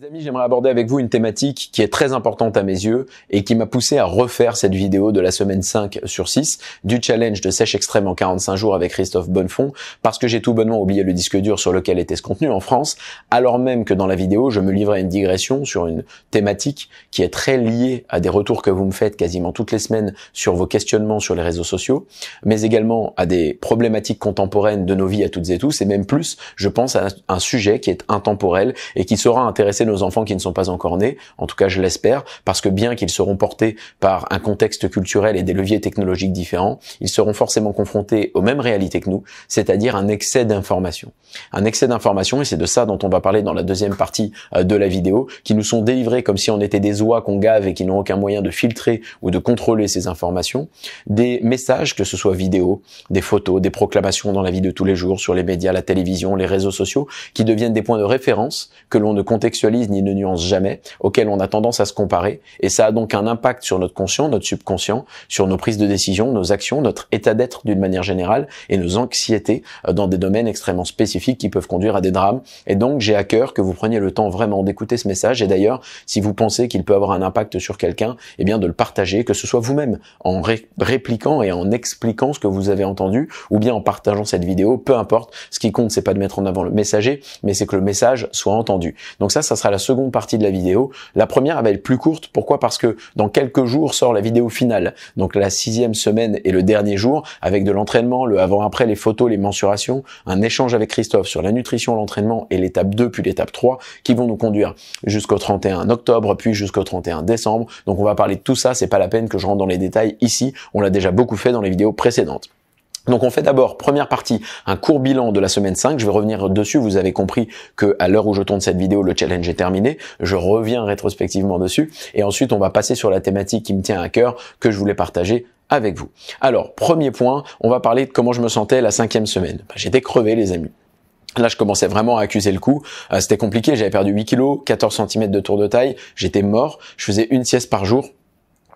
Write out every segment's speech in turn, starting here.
Les amis, j'aimerais aborder avec vous une thématique qui est très importante à mes yeux et qui m'a poussé à refaire cette vidéo de la semaine 5 sur 6 du challenge de sèche extrême en 45 jours avec Christophe Bonnefond parce que j'ai tout bonnement oublié le disque dur sur lequel était ce contenu en France alors même que dans la vidéo je me livrais à une digression sur une thématique qui est très liée à des retours que vous me faites quasiment toutes les semaines sur vos questionnements sur les réseaux sociaux mais également à des problématiques contemporaines de nos vies à toutes et tous et même plus je pense à un sujet qui est intemporel et qui sera intéressé nos enfants qui ne sont pas encore nés, en tout cas je l'espère, parce que bien qu'ils seront portés par un contexte culturel et des leviers technologiques différents, ils seront forcément confrontés aux mêmes réalités que nous, c'est-à-dire un excès d'informations. Un excès d'informations, et c'est de ça dont on va parler dans la deuxième partie euh, de la vidéo, qui nous sont délivrés comme si on était des oies qu'on gave et qui n'ont aucun moyen de filtrer ou de contrôler ces informations, des messages, que ce soit vidéo, des photos, des proclamations dans la vie de tous les jours, sur les médias, la télévision, les réseaux sociaux, qui deviennent des points de référence que l'on ne contextualise ni ne nuance jamais, auquel on a tendance à se comparer, et ça a donc un impact sur notre conscient, notre subconscient, sur nos prises de décision, nos actions, notre état d'être d'une manière générale, et nos anxiétés euh, dans des domaines extrêmement spécifiques qui peuvent conduire à des drames. Et donc j'ai à cœur que vous preniez le temps vraiment d'écouter ce message, et d'ailleurs, si vous pensez qu'il peut avoir un impact sur quelqu'un, et eh bien de le partager, que ce soit vous-même, en répliquant et en expliquant ce que vous avez entendu, ou bien en partageant cette vidéo, peu importe, ce qui compte, c'est pas de mettre en avant le messager, mais c'est que le message soit entendu. Donc ça, ça ça sera la seconde partie de la vidéo. La première, va être plus courte. Pourquoi Parce que dans quelques jours sort la vidéo finale. Donc la sixième semaine et le dernier jour, avec de l'entraînement, le avant-après, les photos, les mensurations, un échange avec Christophe sur la nutrition, l'entraînement et l'étape 2 puis l'étape 3 qui vont nous conduire jusqu'au 31 octobre, puis jusqu'au 31 décembre. Donc on va parler de tout ça, c'est pas la peine que je rentre dans les détails ici, on l'a déjà beaucoup fait dans les vidéos précédentes. Donc on fait d'abord, première partie, un court bilan de la semaine 5. Je vais revenir dessus. Vous avez compris que à l'heure où je tourne cette vidéo, le challenge est terminé. Je reviens rétrospectivement dessus. Et ensuite, on va passer sur la thématique qui me tient à cœur, que je voulais partager avec vous. Alors, premier point, on va parler de comment je me sentais la cinquième semaine. Bah, j'étais crevé, les amis. Là, je commençais vraiment à accuser le coup. Euh, c'était compliqué, j'avais perdu 8 kilos, 14 cm de tour de taille, j'étais mort, je faisais une sieste par jour,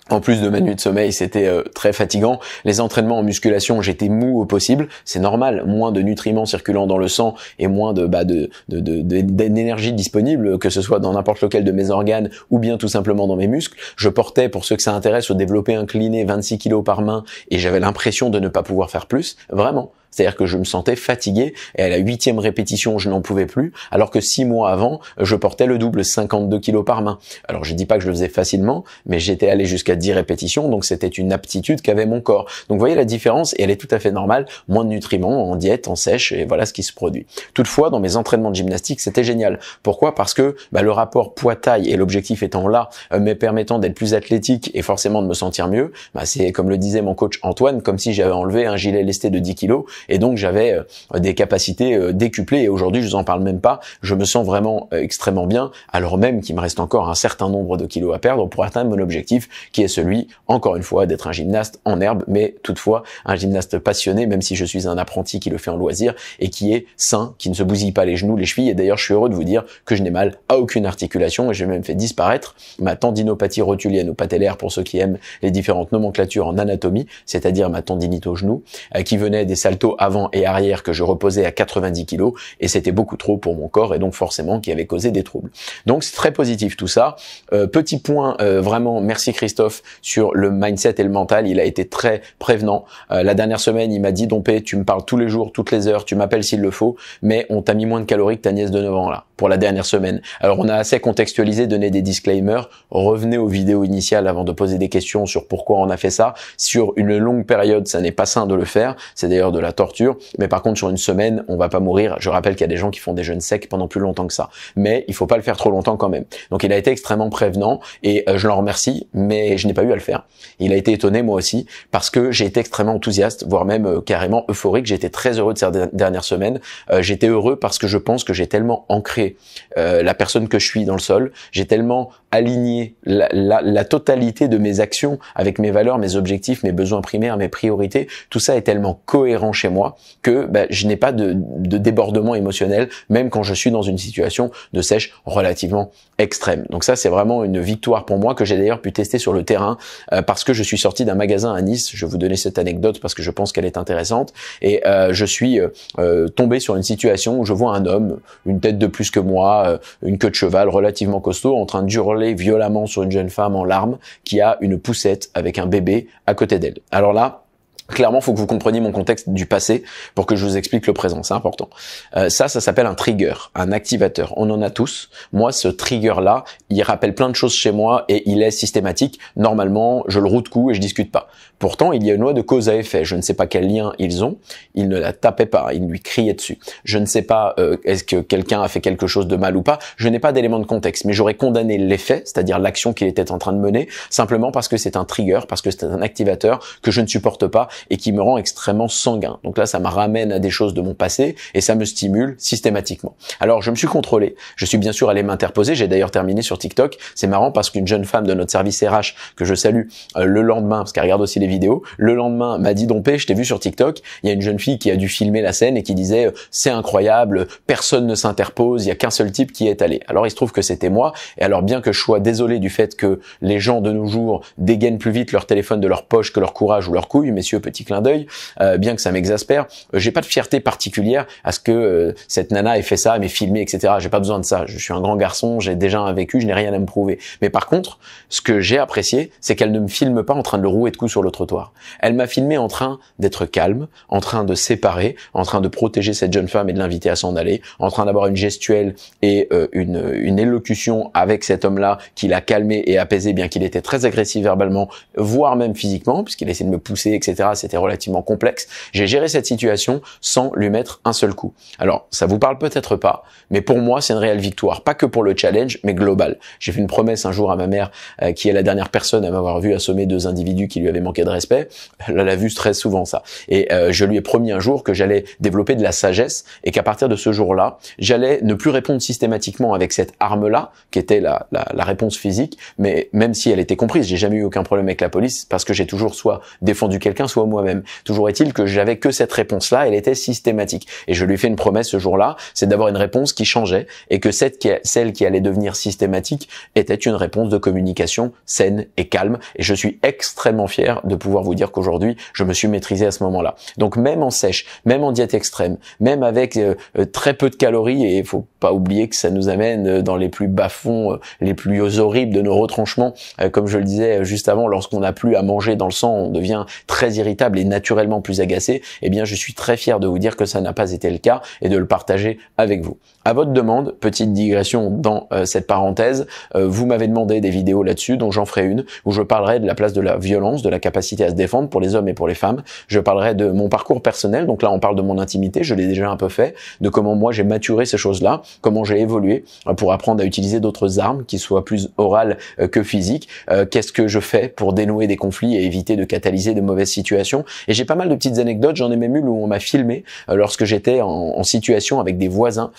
en plus de ma nuit de sommeil, c'était euh, très fatigant. Les entraînements en musculation, j'étais mou au possible. C'est normal, moins de nutriments circulant dans le sang et moins bah, de d'énergie disponible, que ce soit dans n'importe lequel de mes organes ou bien tout simplement dans mes muscles. Je portais, pour ceux que ça intéresse, au développé incliné 26 kg par main et j'avais l'impression de ne pas pouvoir faire plus. Vraiment, c'est-à-dire que je me sentais fatigué et à la huitième répétition, je n'en pouvais plus, alors que six mois avant, je portais le double, 52 kilos par main. Alors je dis pas que je le faisais facilement, mais j'étais allé jusqu'à 10 répétitions, donc c'était une aptitude qu'avait mon corps. Donc vous voyez la différence, et elle est tout à fait normale, moins de nutriments en diète, en sèche, et voilà ce qui se produit. Toutefois, dans mes entraînements de gymnastique, c'était génial. Pourquoi Parce que bah, le rapport poids-taille, et l'objectif étant là, euh, me permettant d'être plus athlétique et forcément de me sentir mieux, bah, c'est comme le disait mon coach Antoine, comme si j'avais enlevé un gilet lesté de 10 kilos et donc j'avais euh, des capacités euh, décuplées. Et aujourd'hui, je vous en parle même pas. Je me sens vraiment euh, extrêmement bien, alors même qu'il me reste encore un certain nombre de kilos à perdre pour atteindre mon objectif, qui est celui, encore une fois, d'être un gymnaste en herbe, mais toutefois un gymnaste passionné, même si je suis un apprenti qui le fait en loisir et qui est sain, qui ne se bousille pas les genoux, les chevilles. Et d'ailleurs, je suis heureux de vous dire que je n'ai mal à aucune articulation et j'ai même fait disparaître ma tendinopathie rotulienne ou patellaire pour ceux qui aiment les différentes nomenclatures en anatomie, c'est-à-dire ma tendinite au genou, qui venait des saltos avant et arrière que je reposais à 90 kg et c'était beaucoup trop pour mon corps et donc forcément qui avait causé des troubles. Donc c'est très positif tout ça. Euh, petit point euh, vraiment, merci Christophe sur le mindset et le mental, il a été très prévenant. Euh, la dernière semaine, il m'a dit Dompé, tu me parles tous les jours, toutes les heures, tu m'appelles s'il le faut, mais on t'a mis moins de calories que ta nièce de 9 ans là pour la dernière semaine. Alors on a assez contextualisé, donné des disclaimers, revenez aux vidéos initiales avant de poser des questions sur pourquoi on a fait ça. Sur une longue période, ça n'est pas sain de le faire. C'est d'ailleurs de la torture. Mais par contre, sur une semaine, on va pas mourir. Je rappelle qu'il y a des gens qui font des jeûnes secs pendant plus longtemps que ça. Mais il faut pas le faire trop longtemps quand même. Donc il a été extrêmement prévenant et euh, je l'en remercie, mais je n'ai pas eu à le faire. Il a été étonné moi aussi parce que j'ai été extrêmement enthousiaste, voire même euh, carrément euphorique. j'ai été très heureux de ces dernières semaines. Euh, j'étais heureux parce que je pense que j'ai tellement ancré la personne que je suis dans le sol. J'ai tellement aligner la, totalité de mes actions avec mes valeurs, mes objectifs, mes besoins primaires, mes priorités. Tout ça est tellement cohérent chez moi que bah, je n'ai pas de, débordement émotionnel, même quand je suis dans une situation de sèche relativement extrême. Donc ça, c'est vraiment une victoire pour moi que j'ai d'ailleurs pu tester sur le terrain euh, parce que je suis sorti d'un magasin à Nice. Je vais vous donner cette anecdote parce que je pense qu'elle est intéressante. Et euh, je suis euh, tombé sur une situation où je vois un homme, une tête de plus que moi, une queue de cheval relativement costaud, en train de hurler violemment sur une jeune femme en larmes qui a une poussette avec un bébé à côté d'elle. Alors là, Clairement, faut que vous compreniez mon contexte du passé pour que je vous explique le présent. C'est important. Euh, ça, ça s'appelle un trigger, un activateur. On en a tous. Moi, ce trigger-là, il rappelle plein de choses chez moi et il est systématique. Normalement, je le route de coup et je discute pas. Pourtant, il y a une loi de cause à effet. Je ne sais pas quel lien ils ont. Ils ne la tapaient pas. Ils lui criaient dessus. Je ne sais pas euh, est-ce que quelqu'un a fait quelque chose de mal ou pas. Je n'ai pas d'élément de contexte, mais j'aurais condamné l'effet, c'est-à-dire l'action qu'il était en train de mener, simplement parce que c'est un trigger, parce que c'est un activateur que je ne supporte pas et qui me rend extrêmement sanguin. Donc là, ça me ramène à des choses de mon passé et ça me stimule systématiquement. Alors, je me suis contrôlé. Je suis bien sûr allé m'interposer. J'ai d'ailleurs terminé sur TikTok. C'est marrant parce qu'une jeune femme de notre service RH que je salue euh, le lendemain, parce qu'elle regarde aussi les vidéo Le lendemain, m'a dit Dompé, je t'ai vu sur TikTok. Il y a une jeune fille qui a dû filmer la scène et qui disait euh, c'est incroyable, personne ne s'interpose, il y a qu'un seul type qui est allé. Alors il se trouve que c'était moi. Et alors bien que je sois désolé du fait que les gens de nos jours dégainent plus vite leur téléphone de leur poche que leur courage ou leur couille, messieurs, petit clin d'œil, euh, bien que ça m'exaspère, euh, j'ai pas de fierté particulière à ce que cette nana ait fait ça, mais filmé, etc. J'ai pas besoin de ça. Je suis un grand garçon, j'ai déjà un vécu, je n'ai rien à me prouver. Mais par contre, ce que j'ai apprécié, c'est qu'elle ne me filme pas en train de le rouer de coups sur l'autre trottoir. Elle m'a filmé en train d'être calme, en train de séparer, en train de protéger cette jeune femme et de l'inviter à s'en aller, en train d'avoir une gestuelle et euh, une, élocution avec cet homme-là qui l'a calmé et apaisé, bien qu'il était très agressif verbalement, voire même physiquement, puisqu'il essayait de me pousser, etc. C'était relativement complexe. J'ai géré cette situation sans lui mettre un seul coup. Alors, ça vous parle peut-être pas, mais pour moi, c'est une réelle victoire. Pas que pour le challenge, mais global. J'ai fait une promesse un jour à ma mère, euh, qui est la dernière personne à m'avoir vu assommer deux individus qui lui avaient manqué de respect, elle l'a vu très souvent ça. Et euh, je lui ai promis un jour que j'allais développer de la sagesse et qu'à partir de ce jour-là, j'allais ne plus répondre systématiquement avec cette arme-là, qui était la, la, la, réponse physique, mais même si elle était comprise, j'ai jamais eu aucun problème avec la police parce que j'ai toujours soit défendu quelqu'un, soit moi-même. Toujours est-il que j'avais que cette réponse-là, elle était systématique. Et je lui ai fait une promesse ce jour-là, c'est d'avoir une réponse qui changeait et que cette qui, celle qui allait devenir systématique était une réponse de communication saine et calme. Et je suis extrêmement fier de de pouvoir vous dire qu'aujourd'hui, je me suis maîtrisé à ce moment-là. Donc même en sèche, même en diète extrême, même avec euh, euh, très peu de calories, et il faut pas oublier que ça nous amène euh, dans les plus bas-fonds, euh, les plus horribles de nos retranchements. Euh, comme je le disais juste avant, lorsqu'on n'a plus à manger dans le sang, on devient très irritable et naturellement plus agacé. Eh bien, je suis très fier de vous dire que ça n'a pas été le cas et de le partager avec vous. À votre demande, petite digression dans cette parenthèse, vous m'avez demandé des vidéos là-dessus, dont j'en ferai une, où je parlerai de la place de la violence, de la capacité à se défendre pour les hommes et pour les femmes. Je parlerai de mon parcours personnel, donc là on parle de mon intimité, je l'ai déjà un peu fait, de comment moi j'ai maturé ces choses-là comment j'ai évolué hein, pour apprendre à utiliser d'autres armes qui soient plus orales euh, que physiques. Euh, qu'est-ce que je fais pour dénouer des conflits et éviter de catalyser de mauvaises situations Et j'ai pas mal de petites anecdotes. J'en ai même eu où on m'a filmé euh, lorsque j'étais en, situation avec des voisins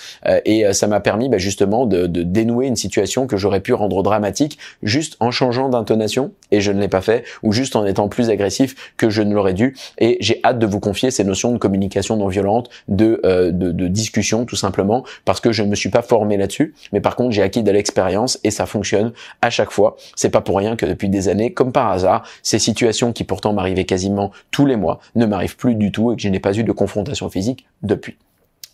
et ça m'a permis bah, justement de, dénouer une situation que j'aurais pu rendre dramatique juste en changeant d'intonation et je ne l'ai pas fait ou juste en étant plus agressif que je ne l'aurais dû. Et j'ai hâte de vous confier ces notions de communication non violente, de, de, de discussion tout simplement parce que je ne me suis pas formé là-dessus, mais par contre j'ai acquis de l'expérience et ça fonctionne à chaque fois. C'est pas pour rien que depuis des années, comme par hasard, ces situations qui pourtant m'arrivaient quasiment tous les mois ne m'arrivent plus du tout et que je n'ai pas eu de confrontation physique depuis.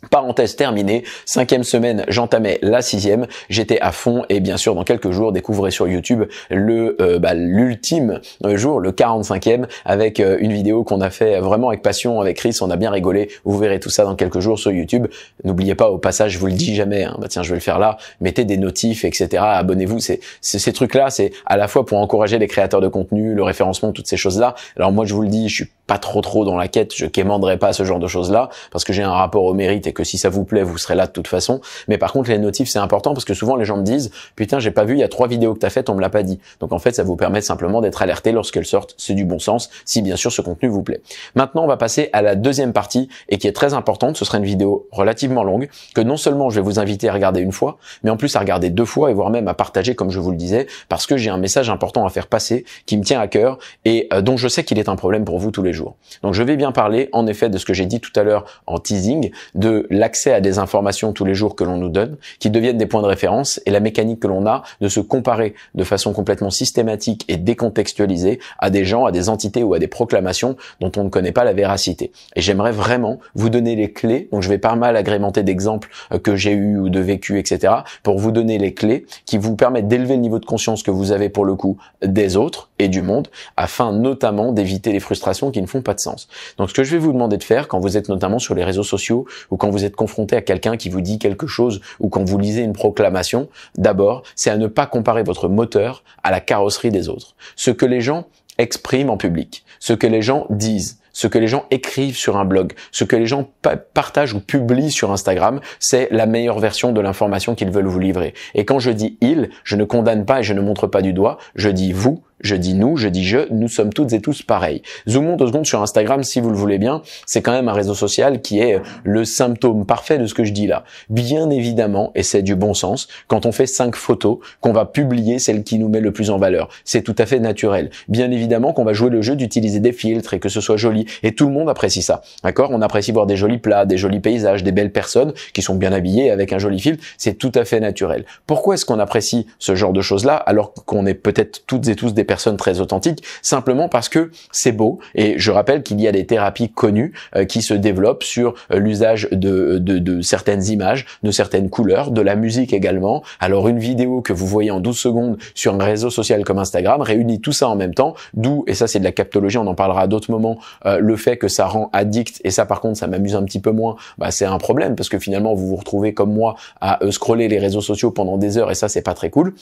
Parenthèse terminée, cinquième semaine, j'entamais la sixième, j'étais à fond et bien sûr dans quelques jours découvrez sur YouTube le euh, bah, l'ultime euh, jour, le 45e, avec euh, une vidéo qu'on a fait vraiment avec passion avec Chris, on a bien rigolé, vous verrez tout ça dans quelques jours sur YouTube. N'oubliez pas au passage, je vous le dis jamais, hein. bah tiens je vais le faire là, mettez des notifs, etc. Abonnez-vous, c'est ces trucs là, c'est à la fois pour encourager les créateurs de contenu, le référencement, toutes ces choses là. Alors moi je vous le dis, je suis pas trop trop dans la quête, je quémanderai pas ce genre de choses là parce que j'ai un rapport au mérite que si ça vous plaît, vous serez là de toute façon. Mais par contre, les notifs, c'est important parce que souvent les gens me disent, putain, j'ai pas vu, il y a trois vidéos que t'as faites, on me l'a pas dit. Donc en fait, ça vous permet simplement d'être alerté lorsqu'elles sortent. C'est du bon sens, si bien sûr ce contenu vous plaît. Maintenant, on va passer à la deuxième partie et qui est très importante. Ce sera une vidéo relativement longue que non seulement je vais vous inviter à regarder une fois, mais en plus à regarder deux fois et voire même à partager, comme je vous le disais, parce que j'ai un message important à faire passer qui me tient à cœur et euh, dont je sais qu'il est un problème pour vous tous les jours. Donc je vais bien parler, en effet, de ce que j'ai dit tout à l'heure en teasing, de l'accès à des informations tous les jours que l'on nous donne, qui deviennent des points de référence, et la mécanique que l'on a de se comparer de façon complètement systématique et décontextualisée à des gens, à des entités ou à des proclamations dont on ne connaît pas la véracité. Et j'aimerais vraiment vous donner les clés, donc je vais pas mal agrémenter d'exemples euh, que j'ai eu ou de vécu, etc., pour vous donner les clés qui vous permettent d'élever le niveau de conscience que vous avez pour le coup des autres et du monde, afin notamment d'éviter les frustrations qui ne font pas de sens. Donc ce que je vais vous demander de faire quand vous êtes notamment sur les réseaux sociaux ou quand vous êtes confronté à quelqu'un qui vous dit quelque chose ou quand vous lisez une proclamation, d'abord, c'est à ne pas comparer votre moteur à la carrosserie des autres. Ce que les gens expriment en public, ce que les gens disent, ce que les gens écrivent sur un blog, ce que les gens partagent ou publient sur Instagram, c'est la meilleure version de l'information qu'ils veulent vous livrer. Et quand je dis ils, je ne condamne pas et je ne montre pas du doigt, je dis vous, je dis nous, je dis je, nous sommes toutes et tous pareils. Zoomons deux secondes sur Instagram si vous le voulez bien, c'est quand même un réseau social qui est euh, le symptôme parfait de ce que je dis là. Bien évidemment, et c'est du bon sens, quand on fait cinq photos, qu'on va publier celle qui nous met le plus en valeur. C'est tout à fait naturel. Bien évidemment qu'on va jouer le jeu d'utiliser des filtres et que ce soit joli. Et tout le monde apprécie ça. D'accord On apprécie voir des jolis plats, des jolis paysages, des belles personnes qui sont bien habillées avec un joli filtre. C'est tout à fait naturel. Pourquoi est-ce qu'on apprécie ce genre de choses-là alors qu'on est peut-être toutes et tous des personnes personne très authentique, simplement parce que c'est beau. Et je rappelle qu'il y a des thérapies connues euh, qui se développent sur euh, l'usage euh, de, certaines images, de certaines couleurs, de la musique également. Alors une vidéo que vous voyez en 12 secondes sur un réseau social comme Instagram réunit tout ça en même temps, d'où, et ça c'est de la captologie, on en parlera à d'autres moments, le fait que ça rend addict, et ça par contre ça m'amuse un petit peu moins, bah, c'est un problème, parce que finalement vous vous retrouvez comme moi à scroller les réseaux sociaux pendant des heures, et ça c'est pas très cool.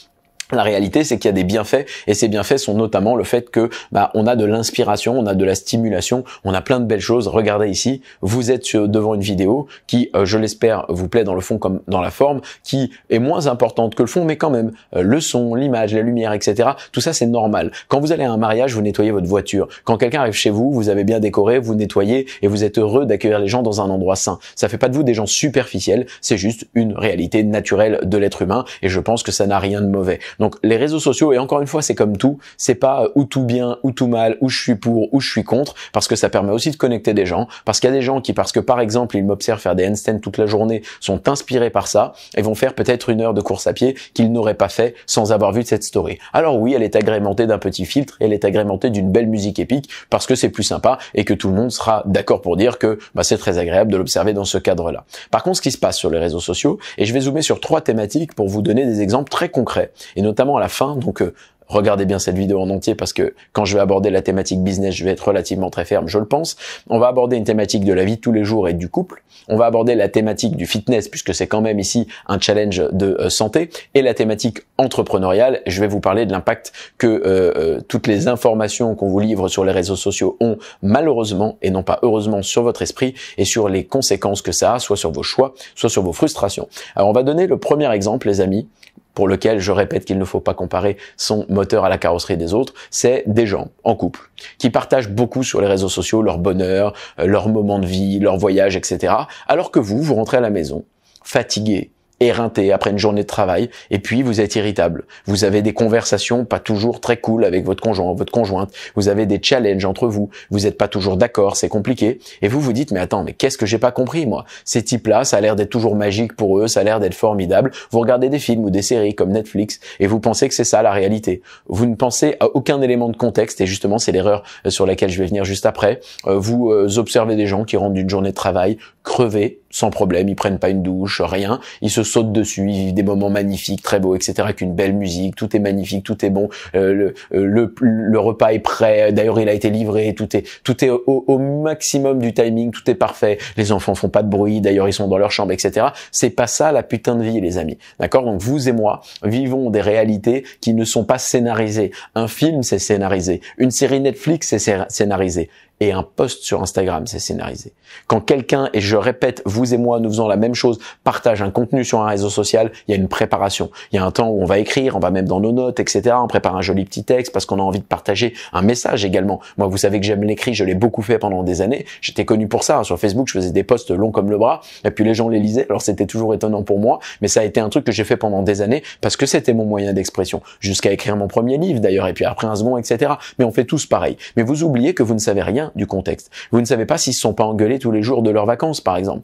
La réalité, c'est qu'il y a des bienfaits, et ces bienfaits sont notamment le fait que bah, on a de l'inspiration, on a de la stimulation, on a plein de belles choses. Regardez ici, vous êtes devant une vidéo qui, euh, je l'espère, vous plaît dans le fond comme dans la forme, qui est moins importante que le fond, mais quand même, euh, le son, l'image, la lumière, etc. Tout ça, c'est normal. Quand vous allez à un mariage, vous nettoyez votre voiture. Quand quelqu'un arrive chez vous, vous avez bien décoré, vous nettoyez, et vous êtes heureux d'accueillir les gens dans un endroit sain. Ça fait pas de vous des gens superficiels, c'est juste une réalité naturelle de l'être humain, et je pense que ça n'a rien de mauvais. Donc les réseaux sociaux et encore une fois c'est comme tout, c'est pas euh, ou tout bien ou tout mal, ou je suis pour ou je suis contre parce que ça permet aussi de connecter des gens parce qu'il y a des gens qui parce que par exemple ils m'observent faire des handstands toute la journée sont inspirés par ça et vont faire peut-être une heure de course à pied qu'ils n'auraient pas fait sans avoir vu cette story. Alors oui, elle est agrémentée d'un petit filtre, elle est agrémentée d'une belle musique épique parce que c'est plus sympa et que tout le monde sera d'accord pour dire que bah, c'est très agréable de l'observer dans ce cadre-là. Par contre, ce qui se passe sur les réseaux sociaux, et je vais zoomer sur trois thématiques pour vous donner des exemples très concrets et notamment à la fin. Donc euh, regardez bien cette vidéo en entier parce que quand je vais aborder la thématique business, je vais être relativement très ferme, je le pense. On va aborder une thématique de la vie de tous les jours et du couple. On va aborder la thématique du fitness puisque c'est quand même ici un challenge de euh, santé et la thématique entrepreneuriale. Je vais vous parler de l'impact que euh, toutes les informations qu'on vous livre sur les réseaux sociaux ont malheureusement et non pas heureusement sur votre esprit et sur les conséquences que ça a, soit sur vos choix, soit sur vos frustrations. Alors on va donner le premier exemple, les amis pour lequel je répète qu'il ne faut pas comparer son moteur à la carrosserie des autres, c'est des gens en couple qui partagent beaucoup sur les réseaux sociaux leur bonheur, euh, leurs moments de vie, leurs voyages, etc. Alors que vous, vous rentrez à la maison fatigué, éreinté après une journée de travail, et puis vous êtes irritable. Vous avez des conversations pas toujours très cool avec votre conjoint, votre conjointe, vous avez des challenges entre vous, vous n'êtes pas toujours d'accord, c'est compliqué, et vous vous dites mais attends, mais qu'est-ce que j'ai pas compris moi Ces types-là, ça a l'air d'être toujours magique pour eux, ça a l'air d'être formidable. Vous regardez des films ou des séries comme Netflix, et vous pensez que c'est ça la réalité. Vous ne pensez à aucun élément de contexte, et justement c'est l'erreur euh, sur laquelle je vais venir juste après. Euh, vous euh, observez des gens qui rentrent d'une journée de travail crever sans problème, ils prennent pas une douche, rien, ils se sautent dessus, ils vivent des moments magnifiques, très beaux, etc., avec une belle musique, tout est magnifique, tout est bon, euh, euh, le, le, repas est prêt, d'ailleurs il a été livré, tout est, tout est au, maximum du timing, tout est parfait, les enfants font pas de bruit, d'ailleurs ils sont dans leur chambre, etc. C'est pas ça la putain de vie, les amis. D'accord Donc vous et moi vivons des réalités qui ne sont pas scénarisées. Un film, c'est scénarisé. Une série Netflix, c'est scénarisé et un post sur Instagram, c'est scénarisé. Quand quelqu'un, et je répète, vous et moi, nous faisons la même chose, partage un contenu sur un réseau social, il y a une préparation. Il y a un temps où on va écrire, on va même dans nos notes, etc. On prépare un joli petit texte parce qu'on a envie de partager un message également. Moi, vous savez que j'aime l'écrit, je l'ai beaucoup fait pendant des années. J'étais connu pour ça. Hein. Sur Facebook, je faisais des posts longs comme le bras, et puis les gens les lisaient. Alors c'était toujours étonnant pour moi, mais ça a été un truc que j'ai fait pendant des années parce que c'était mon moyen d'expression. Jusqu'à écrire mon premier livre d'ailleurs, et puis après un second, etc. Mais on fait tous pareil. Mais vous oubliez que vous ne savez rien du contexte. Vous ne savez pas s'ils se sont pas engueulés tous les jours de leurs vacances, par exemple.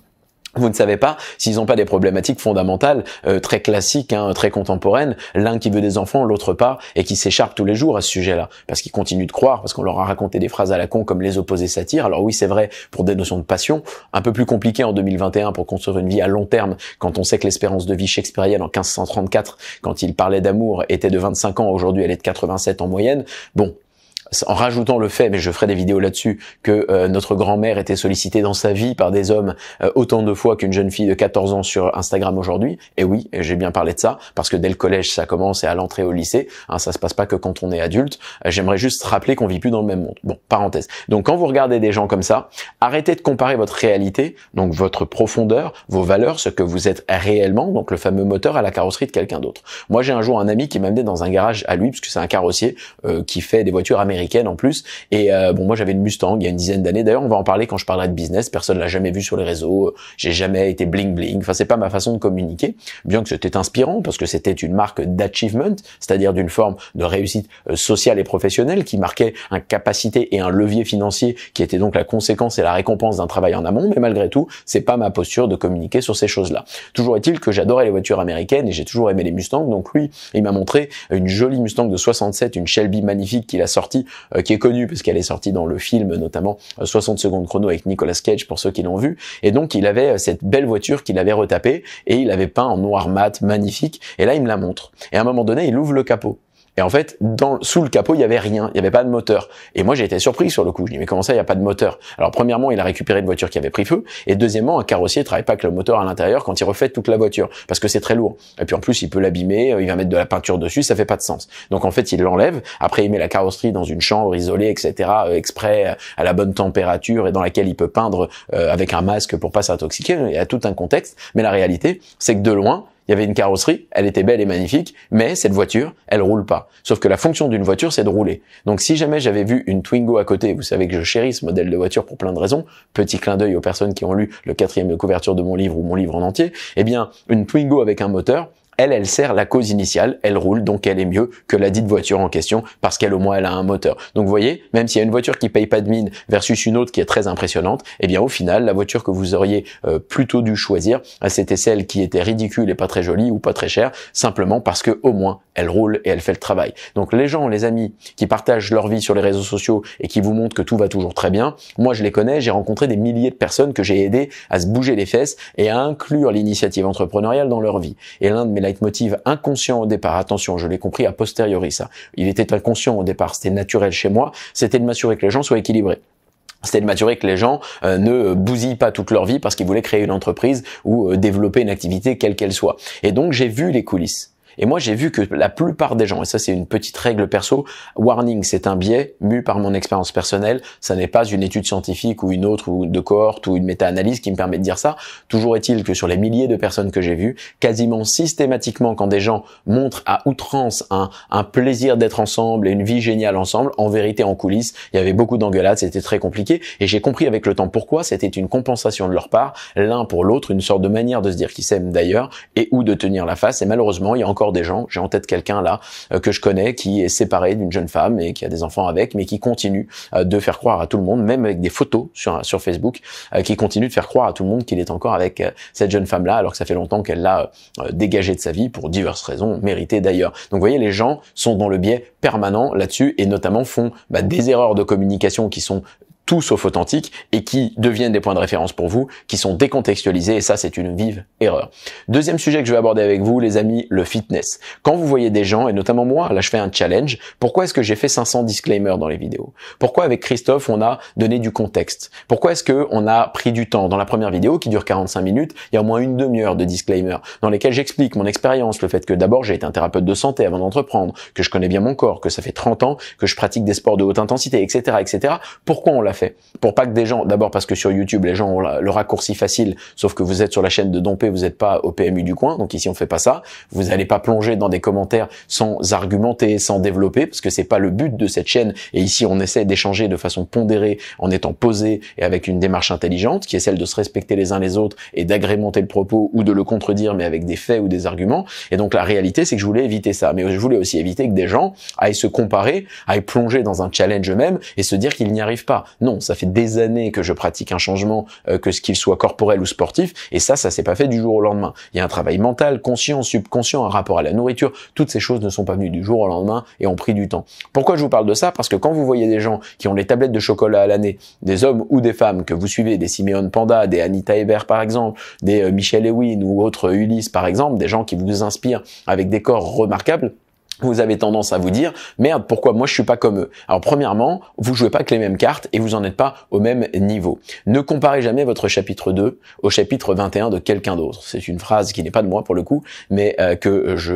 Vous ne savez pas s'ils n'ont pas des problématiques fondamentales, euh, très classiques, hein, très contemporaines, l'un qui veut des enfants, l'autre pas, et qui s'écharpe tous les jours à ce sujet-là, parce qu'ils continuent de croire, parce qu'on leur a raconté des phrases à la con comme les opposés s'attirent. Alors oui, c'est vrai pour des notions de passion, un peu plus compliqué en 2021 pour construire une vie à long terme, quand on sait que l'espérance de vie shakespearienne en 1534, quand il parlait d'amour, était de 25 ans, aujourd'hui elle est de 87 en moyenne. Bon, en rajoutant le fait, mais je ferai des vidéos là-dessus, que euh, notre grand-mère était sollicitée dans sa vie par des hommes euh, autant de fois qu'une jeune fille de 14 ans sur Instagram aujourd'hui. Et oui, j'ai bien parlé de ça, parce que dès le collège, ça commence et à l'entrée au lycée, hein, ça se passe pas que quand on est adulte. Euh, j'aimerais juste rappeler qu'on vit plus dans le même monde. Bon, parenthèse. Donc quand vous regardez des gens comme ça, arrêtez de comparer votre réalité, donc votre profondeur, vos valeurs, ce que vous êtes réellement, donc le fameux moteur à la carrosserie de quelqu'un d'autre. Moi, j'ai un jour un ami qui m'a amené dans un garage à lui, parce c'est un carrossier qui fait des voitures américaines américaine en plus. Et euh, bon, moi j'avais une Mustang il y a une dizaine d'années. D'ailleurs, on va en parler quand je parlerai de business. Personne l'a jamais vu sur les réseaux. J'ai jamais été bling bling. Enfin, c'est pas ma façon de communiquer. Bien que c'était inspirant parce que c'était une marque d'achievement, c'est-à-dire d'une forme de réussite euh, sociale et professionnelle qui marquait un capacité et un levier financier qui était donc la conséquence et la récompense d'un travail en amont. Mais malgré tout, c'est pas ma posture de communiquer sur ces choses-là. Toujours est-il que j'adorais les voitures américaines et j'ai toujours aimé les Mustangs. Donc lui, il m'a montré une jolie Mustang de 67, une Shelby magnifique qu'il a sortie euh, qui est connu parce qu'elle est sortie dans le film notamment 60 euh, secondes chrono avec Nicolas Cage pour ceux qui l'ont vu. Et donc il avait euh, cette belle voiture qu'il avait retapée et il avait peint en noir mat magnifique. Et là il me la montre. Et à un moment donné il ouvre le capot. Et en fait, dans, sous le capot, il y avait rien, il n'y avait pas de moteur. Et moi, j'ai été surpris sur le coup. Je dis mais comment ça, il n'y a pas de moteur Alors premièrement, il a récupéré une voiture qui avait pris feu, et deuxièmement, un carrossier travaille pas avec le moteur à l'intérieur quand il refait toute la voiture, parce que c'est très lourd. Et puis en plus, il peut l'abîmer, euh, il va mettre de la peinture dessus, ça fait pas de sens. Donc en fait, il l'enlève. Après, il met la carrosserie dans une chambre isolée, etc., euh, exprès euh, à la bonne température et dans laquelle il peut peindre avec un masque pour pas s'intoxiquer. Il y a tout un contexte. Mais la réalité, c'est que de loin, il y avait une carrosserie, elle était belle et magnifique, mais cette voiture, elle roule pas. Sauf que la fonction d'une voiture, c'est de rouler. Donc si jamais j'avais vu une Twingo à côté, vous savez que je chéris ce modèle de voiture pour plein de raisons, petit clin d'œil aux personnes qui ont lu le quatrième de couverture de mon livre ou mon livre en entier, eh bien, une Twingo avec un moteur, elle, elle sert la cause initiale, elle roule, donc elle est mieux que la dite voiture en question parce qu'elle au moins elle a un moteur. Donc vous voyez, même s'il y a une voiture qui paye pas de mine versus une autre qui est très impressionnante, eh bien au final, la voiture que vous auriez euh, plutôt dû choisir, eh, c'était celle qui était ridicule et pas très jolie ou pas très chère, simplement parce que au moins elle roule et elle fait le travail. Donc les gens, les amis qui partagent leur vie sur les réseaux sociaux et qui vous montrent que tout va toujours très bien, moi je les connais, j'ai rencontré des milliers de personnes que j'ai aidées à se bouger les fesses et à inclure l'initiative entrepreneuriale dans leur vie. Et l'un de mes leitmotivs inconscients au départ, attention, je l'ai compris a posteriori ça. Il était inconscient au départ, c'était naturel chez moi, c'était de m'assurer que les gens soient équilibrés c'était de m'assurer que les gens euh, ne bousillent pas toute leur vie parce qu'ils voulaient créer une entreprise ou euh, développer une activité quelle qu'elle soit. Et donc j'ai vu les coulisses. Et moi, j'ai vu que la plupart des gens, et ça c'est une petite règle perso, warning, c'est un biais mu par mon expérience personnelle, ça n'est pas une étude scientifique ou une autre ou de cohorte ou une méta-analyse qui me permet de dire ça. Toujours est-il que sur les milliers de personnes que j'ai vues, quasiment systématiquement quand des gens montrent à outrance un, un plaisir d'être ensemble et une vie géniale ensemble, en vérité en coulisses, il y avait beaucoup d'engueulades, c'était très compliqué et j'ai compris avec le temps pourquoi c'était une compensation de leur part, l'un pour l'autre, une sorte de manière de se dire qu'ils s'aiment d'ailleurs et ou de tenir la face et malheureusement, il y a encore des gens. J'ai en tête quelqu'un là euh, que je connais qui est séparé d'une jeune femme et qui a des enfants avec, mais qui continue euh, de faire croire à tout le monde, même avec des photos sur sur Facebook, euh, qui continue de faire croire à tout le monde qu'il est encore avec cette jeune femme là, alors que ça fait longtemps qu'elle l'a dégagé de sa vie pour diverses raisons méritées d'ailleurs. Donc vous voyez, les gens sont dans le biais permanent là-dessus et notamment font bah, des erreurs de communication qui sont tout sauf authentique, et qui deviennent des points de référence pour vous, qui sont décontextualisés et ça c'est une vive erreur. Deuxième sujet que je vais aborder avec vous les amis, le fitness. Quand vous voyez des gens, et notamment moi, là je fais un challenge, pourquoi est-ce que j'ai fait 500 disclaimers dans les vidéos Pourquoi avec Christophe on a donné du contexte Pourquoi est-ce que on a pris du temps Dans la première vidéo qui dure 45 minutes, il y a au moins une demi-heure de disclaimer dans lesquels j'explique mon expérience, le fait que d'abord j'ai été un thérapeute de santé avant d'entreprendre, que je connais bien mon corps, que ça fait 30 ans que je pratique des sports de haute intensité, etc. etc. Pourquoi on l'a fait. Pour pas que des gens, d'abord parce que sur YouTube, les gens ont le raccourci facile, sauf que vous êtes sur la chaîne de Dompé, vous n'êtes pas au PMU du coin, donc ici on fait pas ça. Vous n'allez pas plonger dans des commentaires sans argumenter, sans développer, parce que c'est pas le but de cette chaîne. Et ici on essaie d'échanger de façon pondérée, en étant posé et avec une démarche intelligente, qui est celle de se respecter les uns les autres et d'agrémenter le propos ou de le contredire, mais avec des faits ou des arguments. Et donc la réalité, c'est que je voulais éviter ça, mais je voulais aussi éviter que des gens aillent se comparer, aillent plonger dans un challenge eux-mêmes et se dire qu'ils n'y arrivent pas. Non, ça fait des années que je pratique un changement, euh, que ce qu'il soit corporel ou sportif, et ça, ça s'est pas fait du jour au lendemain. Il y a un travail mental, conscient, subconscient, un rapport à la nourriture, toutes ces choses ne sont pas venues du jour au lendemain et ont pris du temps. Pourquoi je vous parle de ça Parce que quand vous voyez des gens qui ont les tablettes de chocolat à l'année, des hommes ou des femmes que vous suivez, des Simeon Panda, des Anita Hébert par exemple, des euh, Michel Ewin ou autres Ulysse par exemple, des gens qui vous inspirent avec des corps remarquables, vous avez tendance à vous dire merde pourquoi moi je suis pas comme eux. Alors premièrement, vous jouez pas que les mêmes cartes et vous en êtes pas au même niveau. Ne comparez jamais votre chapitre 2 au chapitre 21 de quelqu'un d'autre. C'est une phrase qui n'est pas de moi pour le coup, mais euh, que je,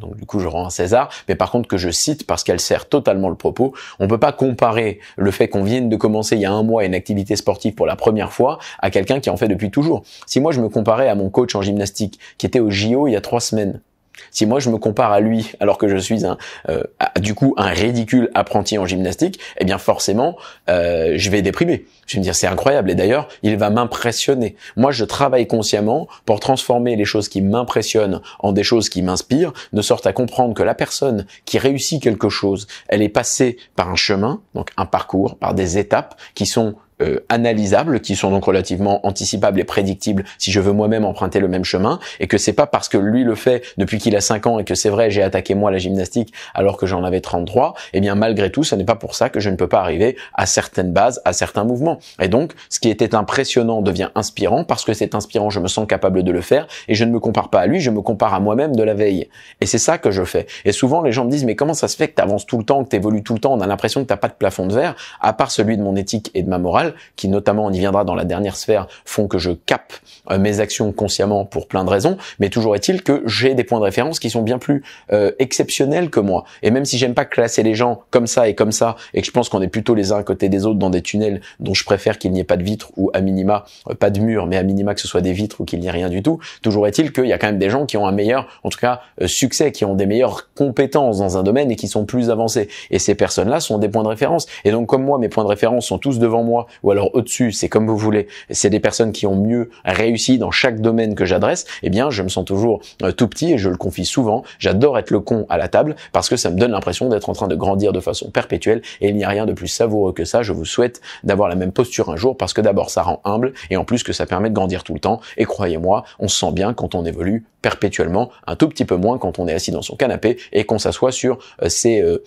donc du coup je rends à César, mais par contre que je cite parce qu'elle sert totalement le propos. On peut pas comparer le fait qu'on vienne de commencer il y a un mois une activité sportive pour la première fois à quelqu'un qui en fait depuis toujours. Si moi je me comparais à mon coach en gymnastique qui était au JO il y a trois semaines, si moi je me compare à lui alors que je suis un, euh, du coup un ridicule apprenti en gymnastique, eh bien forcément euh, je vais déprimer. Je vais me dire c'est incroyable et d'ailleurs il va m'impressionner. Moi je travaille consciemment pour transformer les choses qui m'impressionnent en des choses qui m'inspirent, de sorte à comprendre que la personne qui réussit quelque chose, elle est passée par un chemin, donc un parcours, par des étapes qui sont euh, qui sont donc relativement anticipables et prédictibles si je veux moi-même emprunter le même chemin, et que c'est pas parce que lui le fait depuis qu'il a 5 ans et que c'est vrai j'ai attaqué moi la gymnastique alors que j'en avais 33, et eh bien malgré tout, ce n'est pas pour ça que je ne peux pas arriver à certaines bases, à certains mouvements. Et donc, ce qui était impressionnant devient inspirant parce que c'est inspirant, je me sens capable de le faire et je ne me compare pas à lui, je me compare à moi-même de la veille. Et c'est ça que je fais. Et souvent, les gens me disent mais comment ça se fait que tu avances tout le temps, que tu évolues tout le temps On a l'impression que t'as pas de plafond de verre, à part celui de mon éthique et de ma morale qui notamment, on y viendra dans la dernière sphère, font que je cap euh, mes actions consciemment pour plein de raisons, mais toujours est-il que j'ai des points de référence qui sont bien plus euh, exceptionnels que moi. Et même si j'aime pas classer les gens comme ça et comme ça, et que je pense qu'on est plutôt les uns à côté des autres dans des tunnels dont je préfère qu'il n'y ait pas de vitres ou à minima, euh, pas de murs mais à minima que ce soit des vitres ou qu'il n'y ait rien du tout, toujours est-il qu'il y a quand même des gens qui ont un meilleur, en tout cas, succès, qui ont des meilleures compétences dans un domaine et qui sont plus avancés. Et ces personnes-là sont des points de référence. Et donc, comme moi, mes points de référence sont tous devant moi ou alors au-dessus, c'est comme vous voulez, c'est des personnes qui ont mieux réussi dans chaque domaine que j'adresse, eh bien je me sens toujours euh, tout petit et je le confie souvent, j'adore être le con à la table parce que ça me donne l'impression d'être en train de grandir de façon perpétuelle et il n'y a rien de plus savoureux que ça, je vous souhaite d'avoir la même posture un jour parce que d'abord ça rend humble et en plus que ça permet de grandir tout le temps et croyez-moi, on se sent bien quand on évolue perpétuellement, un tout petit peu moins quand on est assis dans son canapé et qu'on s'assoit sur euh, ses euh,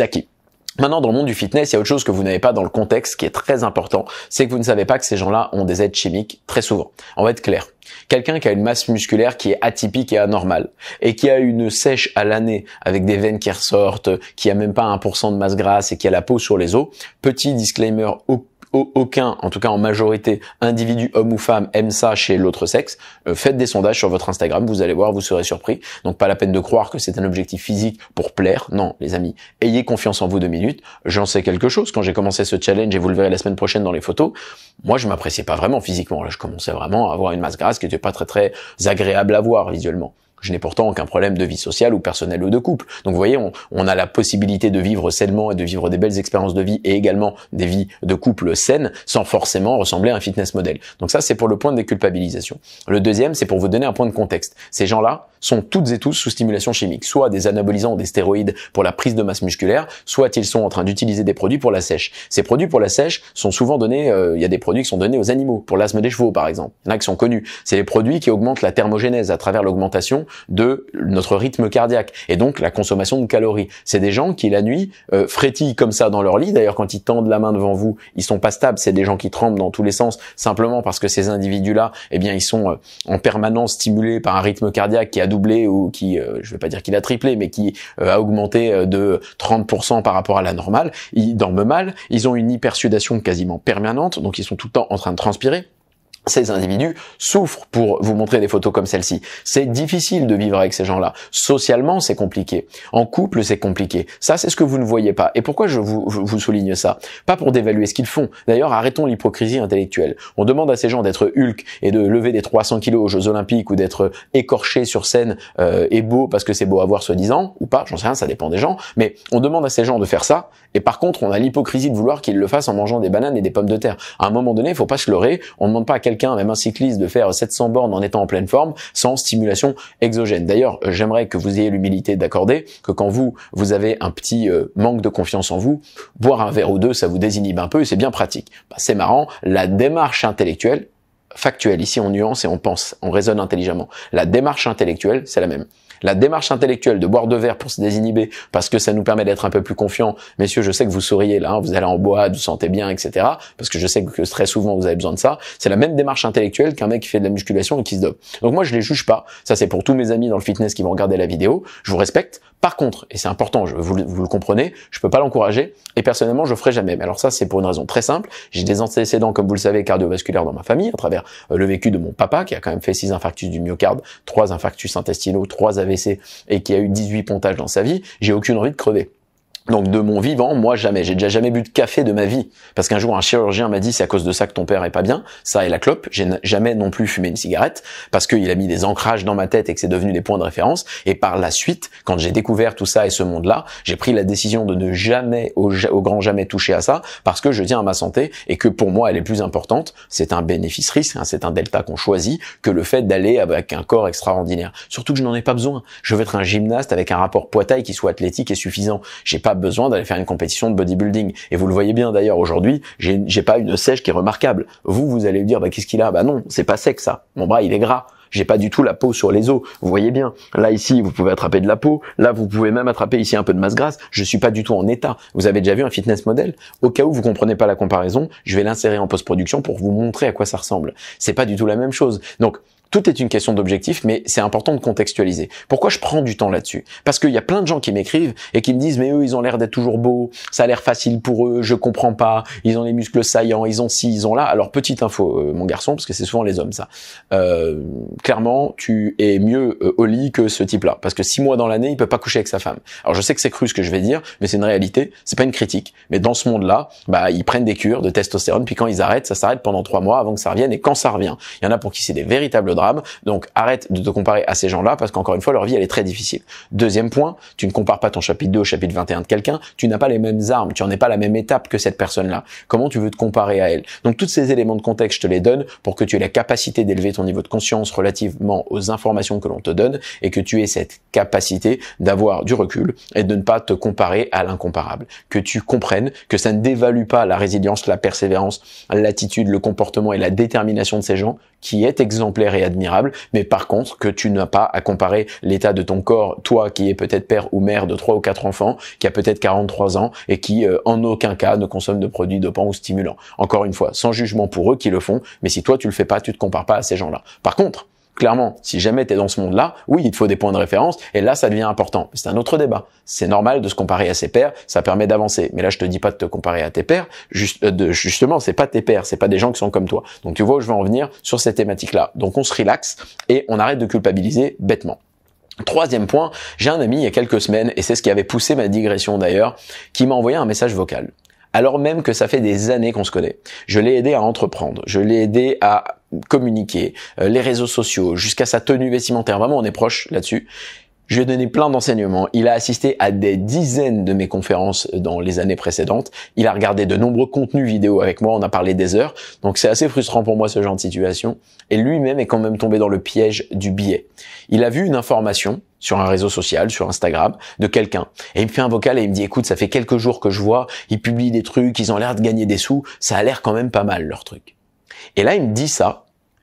acquis. Maintenant, dans le monde du fitness, il y a autre chose que vous n'avez pas dans le contexte qui est très important, c'est que vous ne savez pas que ces gens-là ont des aides chimiques très souvent. On va être clair. Quelqu'un qui a une masse musculaire qui est atypique et anormale, et qui a une sèche à l'année avec des veines qui ressortent, qui a même pas 1% de masse grasse et qui a la peau sur les os, petit disclaimer au aucun, en tout cas en majorité, individu homme ou femme aime ça chez l'autre sexe, euh, faites des sondages sur votre Instagram, vous allez voir, vous serez surpris. Donc pas la peine de croire que c'est un objectif physique pour plaire. Non, les amis, ayez confiance en vous deux minutes. J'en sais quelque chose. Quand j'ai commencé ce challenge, et vous le verrez la semaine prochaine dans les photos, moi je m'appréciais pas vraiment physiquement. Là, je commençais vraiment à avoir une masse grasse qui était pas très très agréable à voir visuellement. Je n'ai pourtant aucun problème de vie sociale ou personnelle ou de couple. Donc vous voyez, on, a la possibilité de vivre sainement et de vivre des belles expériences de vie et également des vies de couple saines sans forcément ressembler à un fitness model. Donc ça, c'est pour le point de déculpabilisation. Le deuxième, c'est pour vous donner un point de contexte. Ces gens-là, sont toutes et tous sous stimulation chimique, soit des anabolisants ou des stéroïdes pour la prise de masse musculaire, soit ils sont en train d'utiliser des produits pour la sèche. Ces produits pour la sèche sont souvent donnés, euh, il y a des produits qui sont donnés aux animaux, pour l'asthme des chevaux par exemple, a qui sont connus. C'est les produits qui augmentent la thermogénèse à travers l'augmentation de notre rythme cardiaque et donc la consommation de calories. C'est des gens qui la nuit euh, frétillent comme ça dans leur lit, d'ailleurs quand ils tendent la main devant vous, ils sont pas stables, c'est des gens qui tremblent dans tous les sens, simplement parce que ces individus-là, eh bien ils sont euh, en permanence stimulés par un rythme cardiaque qui a doublé ou qui, je euh, je vais pas dire qu'il a triplé, mais qui euh, a augmenté euh, de 30% par rapport à la normale, ils dorment mal, ils ont une hypersudation quasiment permanente, donc ils sont tout le temps en train de transpirer ces individus souffrent pour vous montrer des photos comme celle-ci. C'est difficile de vivre avec ces gens-là. Socialement, c'est compliqué. En couple, c'est compliqué. Ça, c'est ce que vous ne voyez pas. Et pourquoi je vous, souligne ça Pas pour dévaluer ce qu'ils font. D'ailleurs, arrêtons l'hypocrisie intellectuelle. On demande à ces gens d'être Hulk et de lever des 300 kilos aux Jeux Olympiques ou d'être écorchés sur scène euh, et beau parce que c'est beau à voir soi-disant ou pas. J'en sais rien, ça dépend des gens. Mais on demande à ces gens de faire ça et par contre, on a l'hypocrisie de vouloir qu'il le fasse en mangeant des bananes et des pommes de terre. À un moment donné, il faut pas se leurrer. On ne demande pas à quelqu'un, même un cycliste, de faire 700 bornes en étant en pleine forme, sans stimulation exogène. D'ailleurs, j'aimerais que vous ayez l'humilité d'accorder que quand vous, vous avez un petit euh, manque de confiance en vous, boire un verre ou deux, ça vous désinhibe un peu et c'est bien pratique. Bah, c'est marrant, la démarche intellectuelle, factuelle, ici on nuance et on pense, on raisonne intelligemment. La démarche intellectuelle, c'est la même. La démarche intellectuelle de boire de verre pour se désinhiber, parce que ça nous permet d'être un peu plus confiant. Messieurs, je sais que vous souriez là, hein, vous allez en bois, vous sentez bien, etc. Parce que je sais que très souvent vous avez besoin de ça. C'est la même démarche intellectuelle qu'un mec qui fait de la musculation et qui se dope. Donc moi, je les juge pas. Ça, c'est pour tous mes amis dans le fitness qui vont regarder la vidéo. Je vous respecte. Par contre, et c'est important, vous, le comprenez, je peux pas l'encourager. Et personnellement, je ferai jamais. Mais alors ça, c'est pour une raison très simple. J'ai des antécédents, comme vous le savez, cardiovasculaires dans ma famille, à travers euh, le vécu de mon papa qui a quand même fait six infarctus du myocarde, trois infarctus intestinaux, trois AV et qui a eu 18 pontages dans sa vie, j'ai aucune envie de crever. Donc de mon vivant, moi jamais. J'ai déjà jamais bu de café de ma vie. Parce qu'un jour un chirurgien m'a dit c'est à cause de ça que ton père est pas bien. Ça et la clope. J'ai jamais non plus fumé une cigarette parce qu'il a mis des ancrages dans ma tête et que c'est devenu des points de référence. Et par la suite, quand j'ai découvert tout ça et ce monde-là, j'ai pris la décision de ne jamais, au, grand jamais toucher à ça parce que je tiens à ma santé et que pour moi elle est plus importante. C'est un bénéfice-risque, hein. c'est un delta qu'on choisit que le fait d'aller avec un corps extraordinaire. Surtout que je n'en ai pas besoin. Je veux être un gymnaste avec un rapport poids qui soit athlétique et suffisant. J'ai besoin d'aller faire une compétition de bodybuilding. Et vous le voyez bien d'ailleurs aujourd'hui, j'ai pas une sèche qui est remarquable. Vous, vous allez me dire, bah qu'est-ce qu'il a Bah non, c'est pas sec ça. Mon bras, il est gras j'ai pas du tout la peau sur les os. Vous voyez bien, là ici, vous pouvez attraper de la peau, là vous pouvez même attraper ici un peu de masse grasse. Je suis pas du tout en état. Vous avez déjà vu un fitness model Au cas où vous comprenez pas la comparaison, je vais l'insérer en post-production pour vous montrer à quoi ça ressemble. C'est pas du tout la même chose. Donc tout est une question d'objectif, mais c'est important de contextualiser. Pourquoi je prends du temps là-dessus Parce qu'il y a plein de gens qui m'écrivent et qui me disent mais eux ils ont l'air d'être toujours beaux, ça a l'air facile pour eux, je comprends pas, ils ont les muscles saillants, ils ont ci, ils ont là. Alors petite info, euh, mon garçon, parce que c'est souvent les hommes ça. Euh, clairement, tu es mieux euh, au lit que ce type-là, parce que six mois dans l'année, il peut pas coucher avec sa femme. Alors je sais que c'est cru ce que je vais dire, mais c'est une réalité, c'est pas une critique. Mais dans ce monde-là, bah ils prennent des cures de testostérone, puis quand ils arrêtent, ça s'arrête pendant trois mois avant que ça revienne, et quand ça revient, il y en a pour qui c'est des véritables drames donc arrête de te comparer à ces gens-là parce qu'encore une fois, leur vie, elle est très difficile. Deuxième point, tu ne compares pas ton chapitre 2 au chapitre 21 de quelqu'un. Tu n'as pas les mêmes armes, tu n'en es pas à la même étape que cette personne-là. Comment tu veux te comparer à elle Donc tous ces éléments de contexte, je te les donne pour que tu aies la capacité d'élever ton niveau de conscience relativement aux informations que l'on te donne et que tu aies cette capacité d'avoir du recul et de ne pas te comparer à l'incomparable. Que tu comprennes que ça ne dévalue pas la résilience, la persévérance, l'attitude, le comportement et la détermination de ces gens qui est exemplaire et admirable admirable, mais par contre que tu n'as pas à comparer l'état de ton corps, toi qui es peut-être père ou mère de trois ou quatre enfants, qui a peut-être 43 ans et qui euh, en aucun cas ne consomme de produits dopants ou stimulants. Encore une fois, sans jugement pour eux qui le font, mais si toi tu le fais pas, tu te compares pas à ces gens-là. Par contre, Clairement, si jamais tu es dans ce monde-là, oui, il te faut des points de référence, et là, ça devient important. C'est un autre débat. C'est normal de se comparer à ses pairs, ça permet d'avancer. Mais là, je te dis pas de te comparer à tes pairs, juste, euh, de, justement, c'est pas tes pairs, c'est pas des gens qui sont comme toi. Donc tu vois je vais en venir sur cette thématique là Donc on se relaxe et on arrête de culpabiliser bêtement. Troisième point, j'ai un ami il y a quelques semaines, et c'est ce qui avait poussé ma digression d'ailleurs, qui m'a envoyé un message vocal alors même que ça fait des années qu'on se connaît. Je l'ai aidé à entreprendre, je l'ai aidé à communiquer, euh, les réseaux sociaux, jusqu'à sa tenue vestimentaire. Vraiment, on est proche là-dessus. Je lui ai donné plein d'enseignements. Il a assisté à des dizaines de mes conférences dans les années précédentes. Il a regardé de nombreux contenus vidéo avec moi. On a parlé des heures. Donc c'est assez frustrant pour moi ce genre de situation. Et lui-même est quand même tombé dans le piège du billet. Il a vu une information sur un réseau social, sur Instagram, de quelqu'un. Et il me fait un vocal et il me dit, écoute, ça fait quelques jours que je vois, ils publient des trucs, ils ont l'air de gagner des sous, ça a l'air quand même pas mal leur truc. Et là, il me dit ça,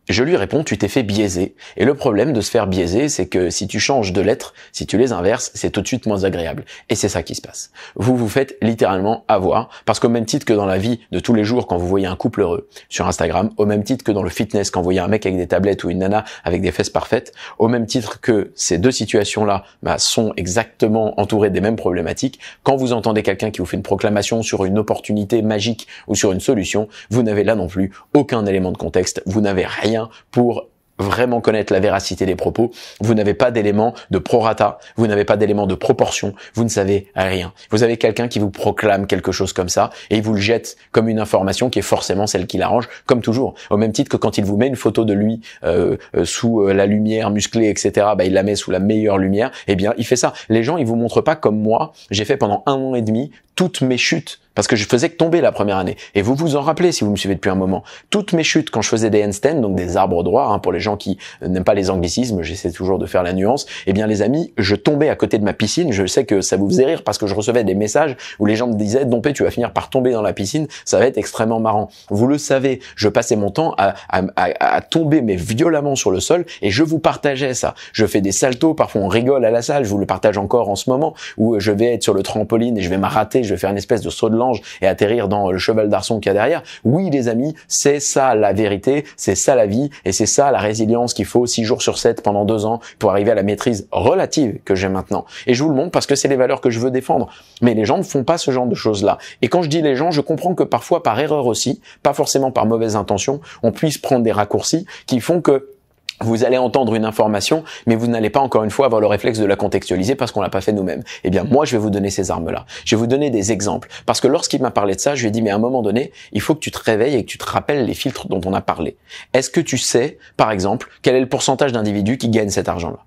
je lui réponds, tu t'es fait biaiser. Et le problème de se faire biaiser, c'est que si tu changes de lettres, si tu les inverses, c'est tout de suite moins agréable. Et c'est ça qui se passe. Vous vous faites littéralement avoir, parce qu'au même titre que dans la vie de tous les jours quand vous voyez un couple heureux sur Instagram, au même titre que dans le fitness quand vous voyez un mec avec des tablettes ou une nana avec des fesses parfaites, au même titre que ces deux situations-là bah, sont exactement entourées des mêmes problématiques, quand vous entendez quelqu'un qui vous fait une proclamation sur une opportunité magique ou sur une solution, vous n'avez là non plus aucun élément de contexte, vous n'avez rien pour vraiment connaître la véracité des propos, vous n'avez pas d'éléments de prorata, vous n'avez pas d'éléments de proportion, vous ne savez rien. Vous avez quelqu'un qui vous proclame quelque chose comme ça et il vous le jette comme une information qui est forcément celle qui l'arrange, comme toujours. Au même titre que quand il vous met une photo de lui euh, euh, sous euh, la lumière musclée, etc., bah, il la met sous la meilleure lumière, eh bien il fait ça. Les gens, ils vous montrent pas comme moi, j'ai fait pendant un an et demi toutes mes chutes, parce que je faisais que tomber la première année. Et vous vous en rappelez si vous me suivez depuis un moment. Toutes mes chutes quand je faisais des handstands, donc des arbres droits, hein, pour les gens qui euh, n'aiment pas les anglicismes, j'essaie toujours de faire la nuance. Eh bien les amis, je tombais à côté de ma piscine. Je sais que ça vous faisait rire parce que je recevais des messages où les gens me disaient "Dompé, tu vas finir par tomber dans la piscine, ça va être extrêmement marrant." Vous le savez, je passais mon temps à, à, à, à tomber mais violemment sur le sol et je vous partageais ça. Je fais des saltos, parfois on rigole à la salle. Je vous le partage encore en ce moment où je vais être sur le trampoline et je vais m'arrater, je vais faire une espèce de saut de l'ange et atterrir dans euh, le cheval d'arçon qu'il y derrière. Oui, les amis, c'est ça la vérité, c'est ça la vie et c'est ça la résilience qu'il faut six jours sur 7 pendant deux ans pour arriver à la maîtrise relative que j'ai maintenant. Et je vous le montre parce que c'est les valeurs que je veux défendre. Mais les gens ne font pas ce genre de choses-là. Et quand je dis les gens, je comprends que parfois par erreur aussi, pas forcément par mauvaise intention, on puisse prendre des raccourcis qui font que vous allez entendre une information, mais vous n'allez pas encore une fois avoir le réflexe de la contextualiser parce qu'on l'a pas fait nous-mêmes. Eh bien, moi, je vais vous donner ces armes-là. Je vais vous donner des exemples. Parce que lorsqu'il m'a parlé de ça, je lui ai dit, mais à un moment donné, il faut que tu te réveilles et que tu te rappelles les filtres dont on a parlé. Est-ce que tu sais, par exemple, quel est le pourcentage d'individus qui gagnent cet argent-là?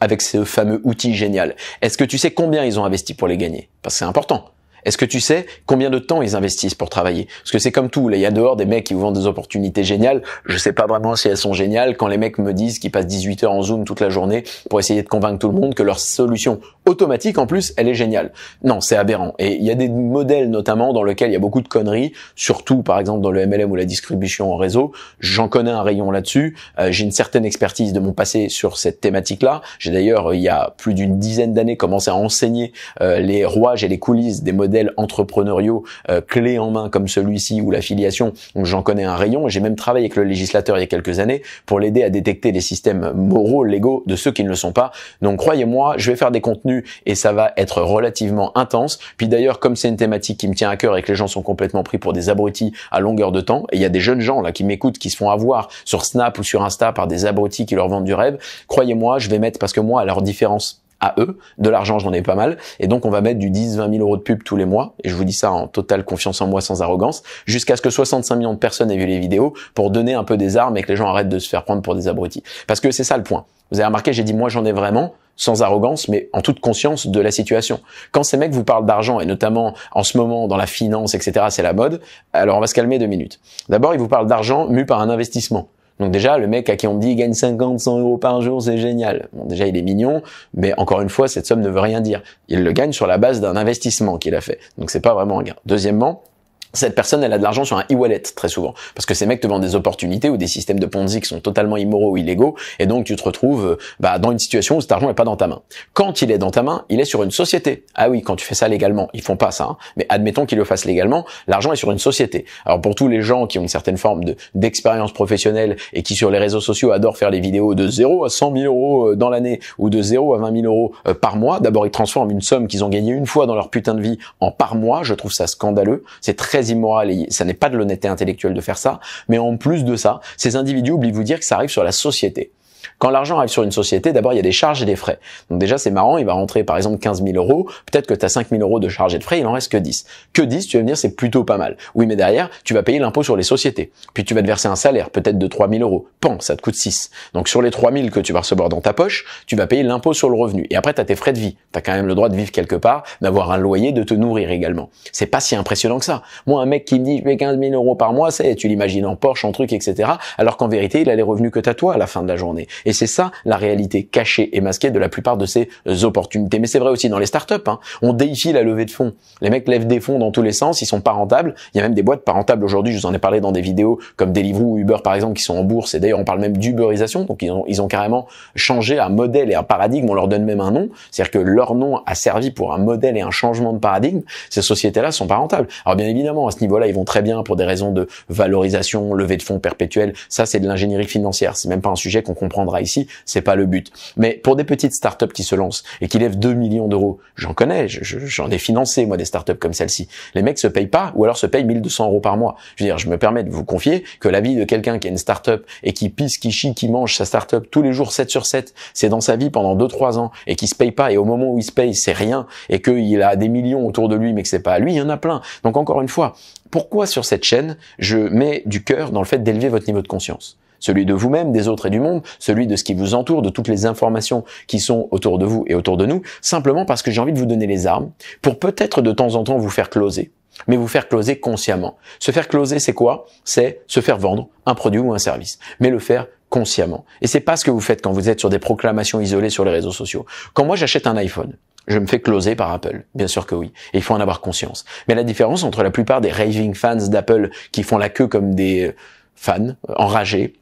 Avec ce fameux outil génial. Est-ce que tu sais combien ils ont investi pour les gagner? Parce que c'est important. Est-ce que tu sais combien de temps ils investissent pour travailler Parce que c'est comme tout, là, il y a dehors des mecs qui vous vendent des opportunités géniales, je sais pas vraiment si elles sont géniales, quand les mecs me disent qu'ils passent 18 heures en Zoom toute la journée pour essayer de convaincre tout le monde que leur solution automatique, en plus, elle est géniale. Non, c'est aberrant. Et il y a des modèles, notamment, dans lesquels il y a beaucoup de conneries, surtout, par exemple, dans le MLM ou la distribution en réseau. J'en connais un rayon là-dessus, euh, j'ai une certaine expertise de mon passé sur cette thématique-là. J'ai d'ailleurs, euh, il y a plus d'une dizaine d'années, commencé à enseigner euh, les rouages et les coulisses des modèles modèles entrepreneuriaux euh, clés en main comme celui-ci ou l'affiliation, filiation, j'en connais un rayon. J'ai même travaillé avec le législateur il y a quelques années pour l'aider à détecter les systèmes moraux, légaux de ceux qui ne le sont pas. Donc croyez-moi, je vais faire des contenus et ça va être relativement intense. Puis d'ailleurs, comme c'est une thématique qui me tient à cœur et que les gens sont complètement pris pour des abrutis à longueur de temps, et il y a des jeunes gens là qui m'écoutent, qui se font avoir sur Snap ou sur Insta par des abrutis qui leur vendent du rêve, croyez-moi, je vais mettre parce que moi, à leur différence à eux. De l'argent, j'en ai pas mal. Et donc, on va mettre du 10, 20 000 euros de pub tous les mois. Et je vous dis ça en totale confiance en moi, sans arrogance. Jusqu'à ce que 65 millions de personnes aient vu les vidéos pour donner un peu des armes et que les gens arrêtent de se faire prendre pour des abrutis. Parce que c'est ça le point. Vous avez remarqué, j'ai dit, moi, j'en ai vraiment sans arrogance, mais en toute conscience de la situation. Quand ces mecs vous parlent d'argent, et notamment en ce moment dans la finance, etc., c'est la mode, alors on va se calmer deux minutes. D'abord, ils vous parlent d'argent mu par un investissement. Donc déjà, le mec à qui on dit il gagne 50, 100 euros par jour, c'est génial. Bon, déjà, il est mignon, mais encore une fois, cette somme ne veut rien dire. Il le gagne sur la base d'un investissement qu'il a fait. Donc c'est pas vraiment un gain. Deuxièmement, cette personne, elle a de l'argent sur un e-wallet très souvent, parce que ces mecs te vendent des opportunités ou des systèmes de Ponzi qui sont totalement immoraux ou illégaux, et donc tu te retrouves euh, bah, dans une situation où cet argent n'est pas dans ta main. Quand il est dans ta main, il est sur une société. Ah oui, quand tu fais ça légalement, ils font pas ça, hein. mais admettons qu'ils le fassent légalement, l'argent est sur une société. Alors pour tous les gens qui ont une certaine forme d'expérience professionnelle et qui sur les réseaux sociaux adorent faire les vidéos de 0 à 100 000 euros euh, dans l'année ou de 0 à 20 000 euros euh, par mois, d'abord ils transforment une somme qu'ils ont gagnée une fois dans leur putain de vie en par mois, je trouve ça scandaleux, c'est très très immoral et ça n'est pas de l'honnêteté intellectuelle de faire ça. Mais en plus de ça, ces individus oublient de vous dire que ça arrive sur la société. Quand l'argent arrive sur une société, d'abord, il y a des charges et des frais. Donc déjà, c'est marrant, il va rentrer par exemple 15 000 euros, peut-être que tu as 5 000 euros de charges et de frais, il en reste que 10. Que 10, tu vas venir dire, c'est plutôt pas mal. Oui, mais derrière, tu vas payer l'impôt sur les sociétés. Puis tu vas te verser un salaire, peut-être de 3 000 euros. Pan, ça te coûte 6. Donc sur les 3 000 que tu vas recevoir dans ta poche, tu vas payer l'impôt sur le revenu. Et après, tu as tes frais de vie. Tu as quand même le droit de vivre quelque part, d'avoir un loyer, de te nourrir également. C'est pas si impressionnant que ça. Moi, un mec qui me dit, je mets 15 000 euros par mois, c'est, tu l'imagines en Porsche, en truc, etc. Alors qu'en vérité, il a les revenus que toi à la fin de la journée. Et c'est ça la réalité cachée et masquée de la plupart de ces opportunités. Mais c'est vrai aussi dans les startups. Hein. On déifie la levée de fonds. Les mecs lèvent des fonds dans tous les sens, ils sont pas rentables. Il y a même des boîtes pas rentables aujourd'hui, je vous en ai parlé dans des vidéos comme Deliveroo ou Uber par exemple, qui sont en bourse. Et d'ailleurs, on parle même d'uberisation. Donc ils ont, ils ont carrément changé un modèle et un paradigme. On leur donne même un nom. C'est-à-dire que leur nom a servi pour un modèle et un changement de paradigme. Ces sociétés-là sont pas rentables. Alors bien évidemment, à ce niveau-là, ils vont très bien pour des raisons de valorisation, levée de fonds perpétuelle. Ça, c'est de l'ingénierie financière. C'est même pas un sujet qu'on comprendra ici, c'est pas le but. Mais pour des petites startups qui se lancent et qui lèvent 2 millions d'euros, j'en connais, j'en ai financé moi des startups comme celle-ci. Les mecs se payent pas ou alors se payent 1200 euros par mois. Je veux dire, je me permets de vous confier que la vie de quelqu'un qui a une startup et qui pisse, qui chie, qui mange sa startup tous les jours 7 sur 7, c'est dans sa vie pendant 2-3 ans et qui se paye pas et au moment où il se paye, c'est rien et qu'il a des millions autour de lui mais que c'est pas à lui, il y en a plein. Donc encore une fois, pourquoi sur cette chaîne, je mets du cœur dans le fait d'élever votre niveau de conscience celui de vous-même, des autres et du monde, celui de ce qui vous entoure, de toutes les informations qui sont autour de vous et autour de nous, simplement parce que j'ai envie de vous donner les armes pour peut-être de temps en temps vous faire closer, mais vous faire closer consciemment. Se faire closer, c'est quoi C'est se faire vendre un produit ou un service, mais le faire consciemment. Et c'est pas ce que vous faites quand vous êtes sur des proclamations isolées sur les réseaux sociaux. Quand moi j'achète un iPhone, je me fais closer par Apple. Bien sûr que oui. Et il faut en avoir conscience. Mais la différence entre la plupart des raving fans d'Apple qui font la queue comme des fans enragés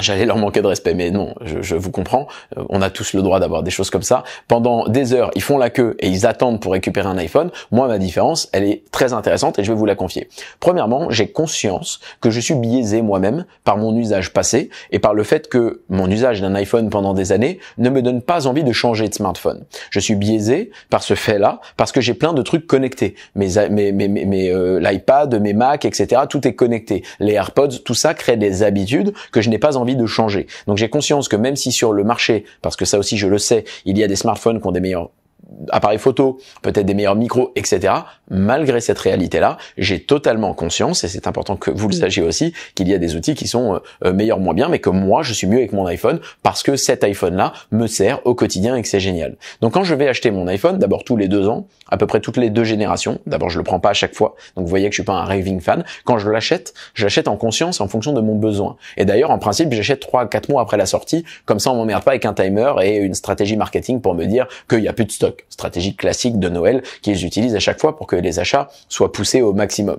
J'allais leur manquer de respect, mais non, je, je vous comprends. Euh, on a tous le droit d'avoir des choses comme ça. Pendant des heures, ils font la queue et ils attendent pour récupérer un iPhone. Moi, ma différence, elle est très intéressante et je vais vous la confier. Premièrement, j'ai conscience que je suis biaisé moi-même par mon usage passé et par le fait que mon usage d'un iPhone pendant des années ne me donne pas envie de changer de smartphone. Je suis biaisé par ce fait-là parce que j'ai plein de trucs connectés. Mes, mes, mes, euh, l'iPad, mes Mac, etc. Tout est connecté. Les AirPods, tout ça crée des habitudes que je n'ai pas envie de changer. Donc j'ai conscience que même si sur le marché, parce que ça aussi je le sais, il y a des smartphones qui ont des meilleurs appareils photo, peut-être des meilleurs micros, etc. Malgré cette réalité-là, j'ai totalement conscience, et c'est important que vous le sachiez aussi, qu'il y a des outils qui sont euh, euh, meilleurs moins bien, mais que moi, je suis mieux avec mon iPhone parce que cet iPhone-là me sert au quotidien et que c'est génial. Donc quand je vais acheter mon iPhone, d'abord tous les deux ans, à peu près toutes les deux générations, d'abord je le prends pas à chaque fois, donc vous voyez que je suis pas un raving fan, quand je l'achète, j'achète en conscience en fonction de mon besoin. Et d'ailleurs, en principe, j'achète trois, quatre mois après la sortie, comme ça on m'emmerde pas avec un timer et une stratégie marketing pour me dire qu'il n'y a plus de stock stratégie classique de Noël qu'ils utilisent à chaque fois pour que les achats soient poussés au maximum.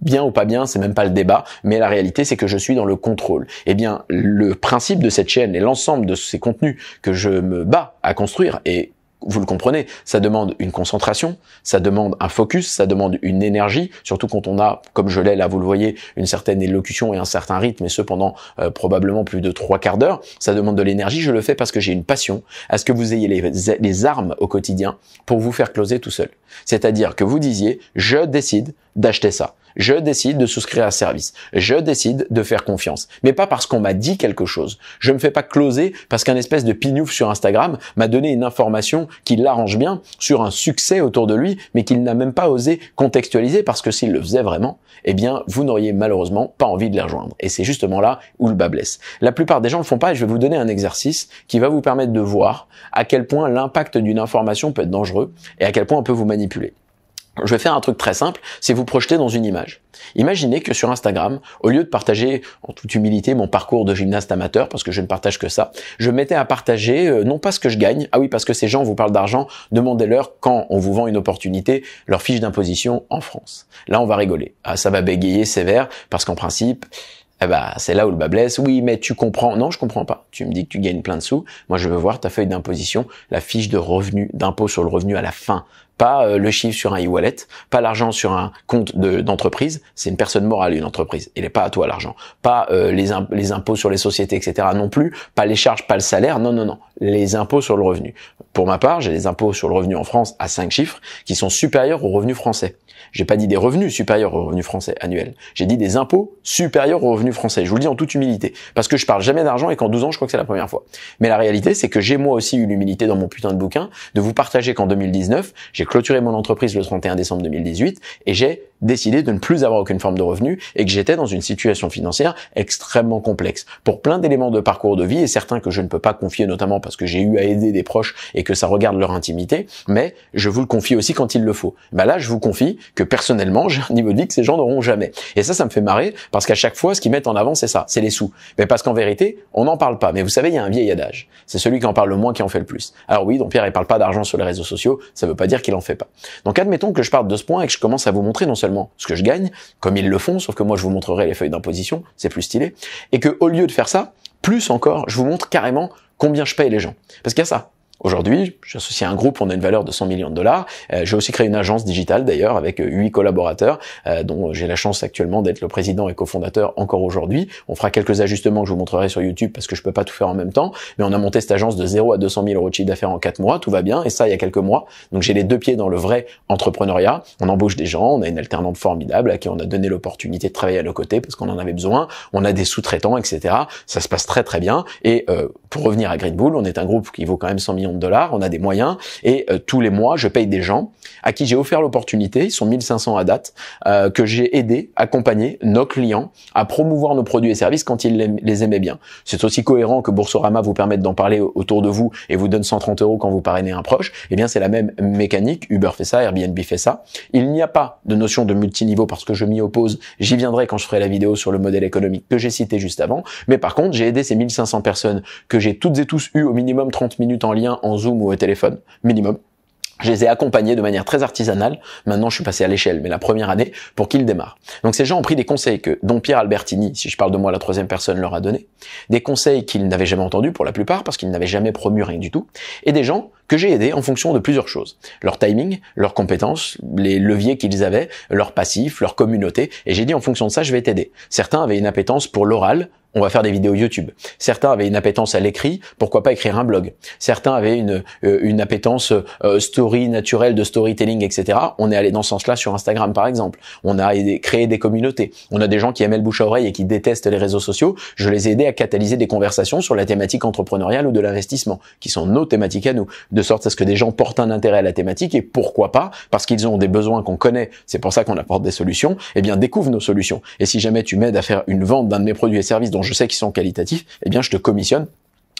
Bien ou pas bien, c'est même pas le débat, mais la réalité c'est que je suis dans le contrôle. Eh bien, le principe de cette chaîne et l'ensemble de ces contenus que je me bats à construire et vous le comprenez, ça demande une concentration, ça demande un focus, ça demande une énergie, surtout quand on a, comme je l'ai là, vous le voyez, une certaine élocution et un certain rythme, et ce pendant euh, probablement plus de trois quarts d'heure, ça demande de l'énergie, je le fais parce que j'ai une passion, à ce que vous ayez les, les armes au quotidien pour vous faire closer tout seul. C'est-à-dire que vous disiez, je décide d'acheter ça. Je décide de souscrire à service. Je décide de faire confiance. Mais pas parce qu'on m'a dit quelque chose. Je ne me fais pas closer parce qu'un espèce de pignouf sur Instagram m'a donné une information qui l'arrange bien sur un succès autour de lui, mais qu'il n'a même pas osé contextualiser parce que s'il le faisait vraiment, eh bien, vous n'auriez malheureusement pas envie de les rejoindre. Et c'est justement là où le bas blesse. La plupart des gens le font pas et je vais vous donner un exercice qui va vous permettre de voir à quel point l'impact d'une information peut être dangereux et à quel point on peut vous manipuler. Je vais faire un truc très simple, c'est vous projeter dans une image. Imaginez que sur Instagram, au lieu de partager en toute humilité mon parcours de gymnaste amateur, parce que je ne partage que ça, je mettais à partager euh, non pas ce que je gagne, ah oui parce que ces gens vous parlent d'argent, demandez-leur quand on vous vend une opportunité, leur fiche d'imposition en France. Là on va rigoler, ah, ça va bégayer sévère, parce qu'en principe, eh ben, c'est là où le bas blesse. Oui, mais tu comprends. Non, je comprends pas. Tu me dis que tu gagnes plein de sous. Moi, je veux voir ta feuille d'imposition, la fiche de revenu, d'impôt sur le revenu à la fin pas euh, le chiffre sur un e-wallet, pas l'argent sur un compte d'entreprise. c'est une personne morale, une entreprise. Il n'est pas à toi l'argent. Pas euh, les, les, impôts sur les sociétés, etc. non plus. Pas les charges, pas le salaire. Non, non, non. Les impôts sur le revenu. Pour ma part, j'ai des impôts sur le revenu en France à 5 chiffres qui sont supérieurs aux revenus français. J'ai pas dit des revenus supérieurs aux revenus français annuels. J'ai dit des impôts supérieurs aux revenus français. Je vous le dis en toute humilité. Parce que je parle jamais d'argent et qu'en 12 ans, je crois que c'est la première fois. Mais la réalité, c'est que j'ai moi aussi eu l'humilité dans mon putain de bouquin de vous partager qu'en 2019, j'ai clôturé mon entreprise le 31 décembre 2018 et j'ai décidé de ne plus avoir aucune forme de revenu et que j'étais dans une situation financière extrêmement complexe. Pour plein d'éléments de parcours de vie et certains que je ne peux pas confier notamment parce que j'ai eu à aider des proches et que ça regarde leur intimité, mais je vous le confie aussi quand il le faut. Bah là, je vous confie que personnellement, j'ai un niveau de que ces gens n'auront jamais. Et ça, ça me fait marrer parce qu'à chaque fois, ce qu'ils mettent en avant, c'est ça, c'est les sous. Mais parce qu'en vérité, on n'en parle pas. Mais vous savez, il y a un vieil adage. C'est celui qui en parle le moins qui en fait le plus. Alors oui, donc Pierre, il parle pas d'argent sur les réseaux sociaux. Ça ne veut pas dire qu'il en fait pas. Donc admettons que je parte de ce point et que je commence à vous montrer non seulement ce que je gagne, comme ils le font, sauf que moi, je vous montrerai les feuilles d'imposition. C'est plus stylé. Et que, au lieu de faire ça, plus encore, je vous montre carrément combien je paye les gens. Parce qu'il y a ça. Aujourd'hui, j'associe un groupe, on a une valeur de 100 millions de dollars. Euh, j'ai aussi créé une agence digitale d'ailleurs avec euh, huit collaborateurs, euh, dont j'ai la chance actuellement d'être le président et cofondateur encore aujourd'hui. On fera quelques ajustements que je vous montrerai sur YouTube parce que je peux pas tout faire en même temps. Mais on a monté cette agence de 0 à 200 000 euros de chiffre d'affaires en 4 mois, tout va bien. Et ça, il y a quelques mois. Donc j'ai les deux pieds dans le vrai entrepreneuriat. On embauche des gens, on a une alternante formidable à qui on a donné l'opportunité de travailler à nos côtés parce qu'on en avait besoin. On a des sous-traitants, etc. Ça se passe très très bien. Et pour revenir à Green Bull, on est un groupe qui vaut quand même 100 millions dollars, on a des moyens, et euh, tous les mois, je paye des gens à qui j'ai offert l'opportunité, ils sont 1500 à date, euh, que j'ai aidé, accompagné nos clients à promouvoir nos produits et services quand ils les, aimaient bien. C'est aussi cohérent que Boursorama vous permette d'en parler autour de vous et vous donne 130 euros quand vous parrainez un proche. Eh bien, c'est la même mécanique. Uber fait ça, Airbnb fait ça. Il n'y a pas de notion de multiniveau parce que je m'y oppose. J'y viendrai quand je ferai la vidéo sur le modèle économique que j'ai cité juste avant. Mais par contre, j'ai aidé ces 1500 personnes que j'ai toutes et tous eu au minimum 30 minutes en lien en Zoom ou au téléphone, minimum. Je les ai accompagnés de manière très artisanale. Maintenant, je suis passé à l'échelle, mais la première année, pour qu'ils démarrent. Donc, ces gens ont pris des conseils que dont Pierre Albertini, si je parle de moi, la troisième personne leur a donné. Des conseils qu'ils n'avaient jamais entendus pour la plupart, parce qu'ils n'avaient jamais promu rien du tout. Et des gens que j'ai aidés en fonction de plusieurs choses. Leur timing, leurs compétences, les leviers qu'ils avaient, leur passif, leur communauté. Et j'ai dit, en fonction de ça, je vais t'aider. Certains avaient une appétence pour l'oral, on va faire des vidéos YouTube. Certains avaient une appétence à l'écrit, pourquoi pas écrire un blog. Certains avaient une, euh, une appétence euh, story naturelle de storytelling, etc. On est allé dans ce sens-là sur Instagram, par exemple. On a créé des communautés. On a des gens qui aimaient le bouche à oreille et qui détestent les réseaux sociaux. Je les ai aidés à catalyser des conversations sur la thématique entrepreneuriale ou de l'investissement, qui sont nos thématiques à nous, de sorte à ce que des gens portent un intérêt à la thématique et pourquoi pas, parce qu'ils ont des besoins qu'on connaît, c'est pour ça qu'on apporte des solutions, eh bien découvre nos solutions. Et si jamais tu m'aides à faire une vente d'un de mes produits et services, dont je sais qu'ils sont qualitatifs, eh bien je te commissionne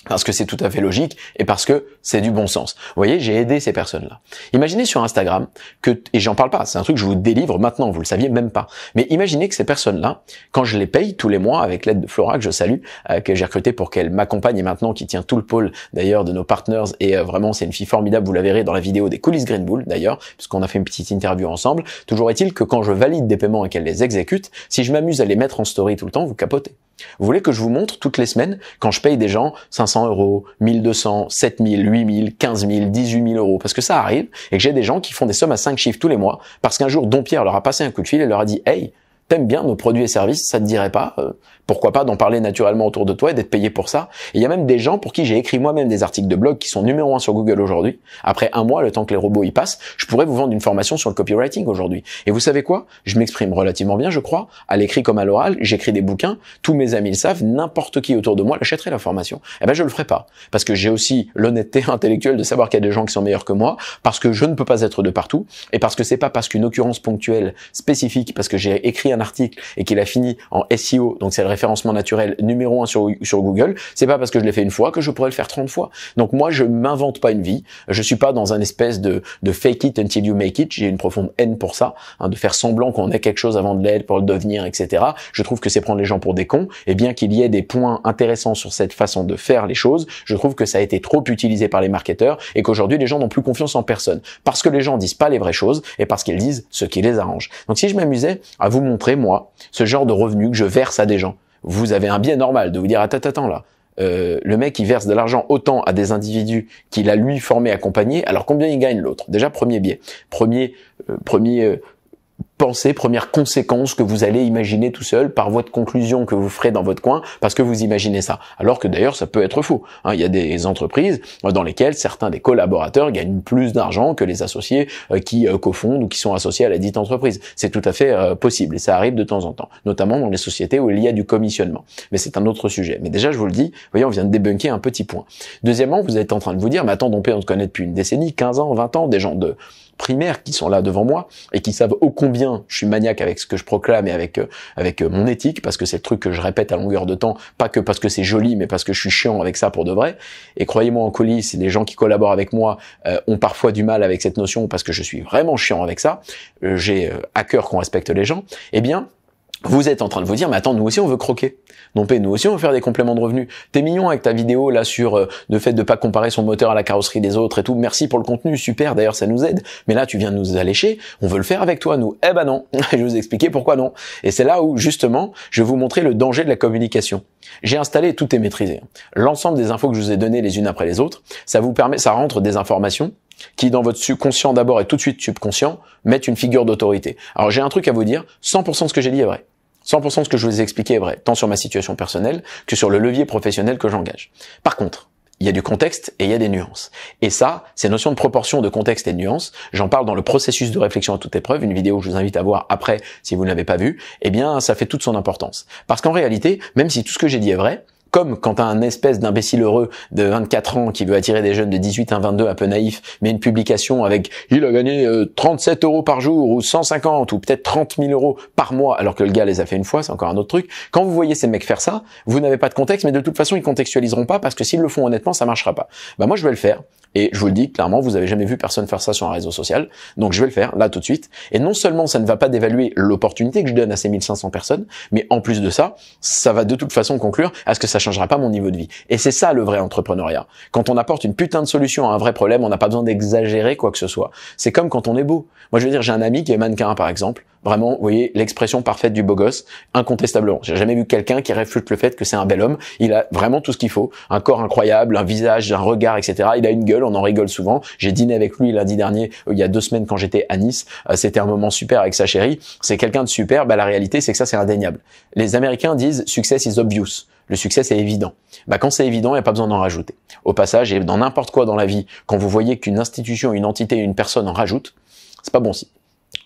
parce que c'est tout à fait logique et parce que c'est du bon sens. Vous voyez, j'ai aidé ces personnes-là. Imaginez sur Instagram que, et j'en parle pas, c'est un truc que je vous délivre maintenant, vous le saviez même pas. Mais imaginez que ces personnes-là, quand je les paye tous les mois avec l'aide de Flora, que je salue, euh, que j'ai recruté pour qu'elle m'accompagne et maintenant qui tient tout le pôle d'ailleurs de nos partners et euh, vraiment c'est une fille formidable, vous la verrez dans la vidéo des coulisses Green Bull d'ailleurs, puisqu'on a fait une petite interview ensemble. Toujours est-il que quand je valide des paiements et qu'elle les exécute, si je m'amuse à les mettre en story tout le temps, vous capotez. Vous voulez que je vous montre toutes les semaines quand je paye des gens 500 euros, 1200, 7000, 8000, 15000, 18000 euros parce que ça arrive et que j'ai des gens qui font des sommes à 5 chiffres tous les mois parce qu'un jour Don Pierre leur a passé un coup de fil et leur a dit "Hey, t'aimes bien nos produits et services, ça te dirait pas euh, pourquoi pas d'en parler naturellement autour de toi et d'être payé pour ça. il y a même des gens pour qui j'ai écrit moi-même des articles de blog qui sont numéro un sur Google aujourd'hui. Après un mois, le temps que les robots y passent, je pourrais vous vendre une formation sur le copywriting aujourd'hui. Et vous savez quoi Je m'exprime relativement bien, je crois, à l'écrit comme à l'oral. J'écris des bouquins, tous mes amis le savent, n'importe qui autour de moi l'achèterait la formation. Eh ben je le ferai pas parce que j'ai aussi l'honnêteté intellectuelle de savoir qu'il y a des gens qui sont meilleurs que moi, parce que je ne peux pas être de partout et parce que c'est pas parce qu'une occurrence ponctuelle spécifique, parce que j'ai écrit un article et qu'il a fini en SEO, donc c'est référencement naturel numéro un sur, Google, c'est pas parce que je l'ai fait une fois que je pourrais le faire 30 fois. Donc moi, je m'invente pas une vie. Je suis pas dans un espèce de, de fake it until you make it. J'ai une profonde haine pour ça, hein, de faire semblant qu'on ait quelque chose avant de l'être pour le devenir, etc. Je trouve que c'est prendre les gens pour des cons. Et bien qu'il y ait des points intéressants sur cette façon de faire les choses, je trouve que ça a été trop utilisé par les marketeurs et qu'aujourd'hui les gens n'ont plus confiance en personne parce que les gens disent pas les vraies choses et parce qu'ils disent ce qui les arrange. Donc si je m'amusais à vous montrer moi ce genre de revenus que je verse à des gens, vous avez un biais normal de vous dire attends attends là. Euh, le mec, il verse de l'argent autant à des individus qu'il a lui formé, accompagné. Alors combien il gagne l'autre Déjà premier biais, premier, euh, premier euh, pensée, première conséquence que vous allez imaginer tout seul par votre conclusion que vous ferez dans votre coin parce que vous imaginez ça. Alors que d'ailleurs, ça peut être faux. Hein. il y a des entreprises euh, dans lesquelles certains des collaborateurs gagnent plus d'argent que les associés euh, qui euh, cofondent ou qui sont associés à la dite entreprise. C'est tout à fait possible et ça arrive de temps en temps, notamment dans les sociétés où il y a du commissionnement. Mais c'est un autre sujet. Mais déjà, je vous le dis, voyons on vient de débunker un petit point. Deuxièmement, vous êtes en train de vous dire, mais attends, on se connaît depuis une décennie, 15 ans, 20 ans, des gens de primaires qui sont là devant moi et qui savent ô combien je suis maniaque avec ce que je proclame et avec euh, avec euh, mon éthique parce que c'est le truc que je répète à longueur de temps, pas que parce que c'est joli mais parce que je suis chiant avec ça pour de vrai. Et croyez-moi en coulisses, les gens qui collaborent avec moi euh, ont parfois du mal avec cette notion parce que je suis vraiment chiant avec ça. J'ai à cœur qu'on respecte les gens. et eh bien, vous êtes en train de vous dire, mais attends, nous aussi on veut croquer. Non mais nous aussi on veut faire des compléments de revenus. T'es mignon avec ta vidéo là sur euh, le fait de pas comparer son moteur à la carrosserie des autres et tout. Merci pour le contenu, super. D'ailleurs, ça nous aide. Mais là, tu viens de nous allécher. On veut le faire avec toi, nous. Eh ben non. je vais vous expliquer pourquoi non. Et c'est là où justement, je vais vous montrer le danger de la communication. J'ai installé tout est maîtrisé. L'ensemble des infos que je vous ai données les unes après les autres, ça vous permet, ça rentre des informations qui dans votre subconscient d'abord et tout de suite subconscient mettent une figure d'autorité. Alors j'ai un truc à vous dire, 100% de ce que j'ai dit est vrai. 100% de ce que je vous ai expliqué est vrai, tant sur ma situation personnelle que sur le levier professionnel que j'engage. Par contre, il y a du contexte et il y a des nuances. Et ça, ces notions de proportion de contexte et de nuances, j'en parle dans le processus de réflexion à toute épreuve, une vidéo que je vous invite à voir après si vous ne l'avez pas vue, eh bien ça fait toute son importance. Parce qu'en réalité, même si tout ce que j'ai dit est vrai, comme quand un espèce d'imbécile heureux de 24 ans qui veut attirer des jeunes de 18 à 22 un peu naïfs, mais une publication avec il a gagné 37 euh, euros par jour ou 150 ou peut-être 30 000 euros par mois alors que le gars les a fait une fois, c'est encore un autre truc. Quand vous voyez ces mecs faire ça, vous n'avez pas de contexte, mais de toute façon ils contextualiseront pas parce que s'ils le font honnêtement, ça marchera pas. Bah moi je vais le faire et je vous le dis clairement, vous avez jamais vu personne faire ça sur un réseau social, donc je vais le faire là tout de suite. Et non seulement ça ne va pas dévaluer l'opportunité que je donne à ces 1500 personnes, mais en plus de ça, ça va de toute façon conclure à ce que ça change changera pas mon niveau de vie. Et c'est ça le vrai entrepreneuriat. Quand on apporte une putain de solution à un vrai problème, on n'a pas besoin d'exagérer quoi que ce soit. C'est comme quand on est beau. Moi, je veux dire, j'ai un ami qui est mannequin, par exemple. Vraiment, vous voyez, l'expression parfaite du beau gosse, incontestablement. J'ai jamais vu quelqu'un qui réfute le fait que c'est un bel homme. Il a vraiment tout ce qu'il faut. Un corps incroyable, un visage, un regard, etc. Il a une gueule, on en rigole souvent. J'ai dîné avec lui lundi dernier, euh, il y a deux semaines quand j'étais à Nice. Euh, c'était un moment super avec sa chérie. C'est quelqu'un de super. Bah, la réalité, c'est que ça, c'est indéniable. Les Américains disent success is obvious le succès c'est évident. Bah, quand c'est évident, il n'y a pas besoin d'en rajouter. Au passage, et dans n'importe quoi dans la vie, quand vous voyez qu'une institution, une entité, une personne en rajoute, c'est pas bon signe.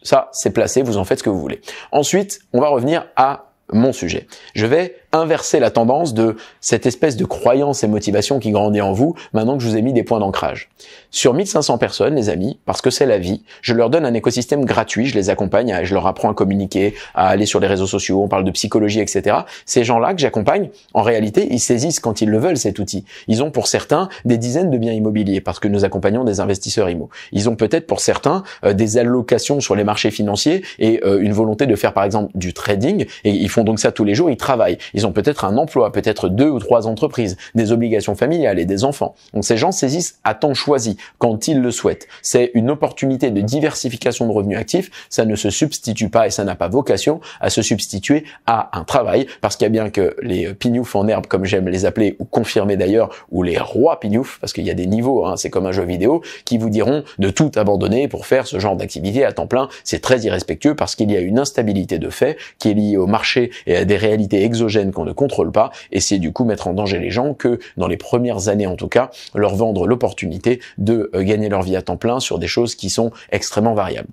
Ça, c'est placé, vous en faites ce que vous voulez. Ensuite, on va revenir à mon sujet. Je vais inverser la tendance de cette espèce de croyance et motivation qui grandit en vous maintenant que je vous ai mis des points d'ancrage. Sur 1500 personnes, les amis, parce que c'est la vie, je leur donne un écosystème gratuit, je les accompagne, je leur apprends à communiquer, à aller sur les réseaux sociaux, on parle de psychologie, etc. Ces gens-là que j'accompagne, en réalité, ils saisissent quand ils le veulent cet outil. Ils ont pour certains des dizaines de biens immobiliers parce que nous accompagnons des investisseurs immobiliers. Ils ont peut-être pour certains euh, des allocations sur les marchés financiers et euh, une volonté de faire par exemple du trading et ils font donc ça tous les jours, ils travaillent. Ils ont peut-être un emploi, peut-être deux ou trois entreprises, des obligations familiales et des enfants. Donc ces gens saisissent à temps choisi, quand ils le souhaitent. C'est une opportunité de diversification de revenus actifs, ça ne se substitue pas et ça n'a pas vocation à se substituer à un travail, parce qu'il y a bien que les pignoufs en herbe, comme j'aime les appeler, ou confirmer d'ailleurs, ou les rois pignoufs, parce qu'il y a des niveaux, hein, c'est comme un jeu vidéo, qui vous diront de tout abandonner pour faire ce genre d'activité à temps plein, c'est très irrespectueux parce qu'il y a une instabilité de fait qui est liée au marché et à des réalités exogènes qu'on ne contrôle pas, et c'est du coup mettre en danger les gens que, dans les premières années en tout cas, leur vendre l'opportunité de euh, gagner leur vie à temps plein sur des choses qui sont extrêmement variables.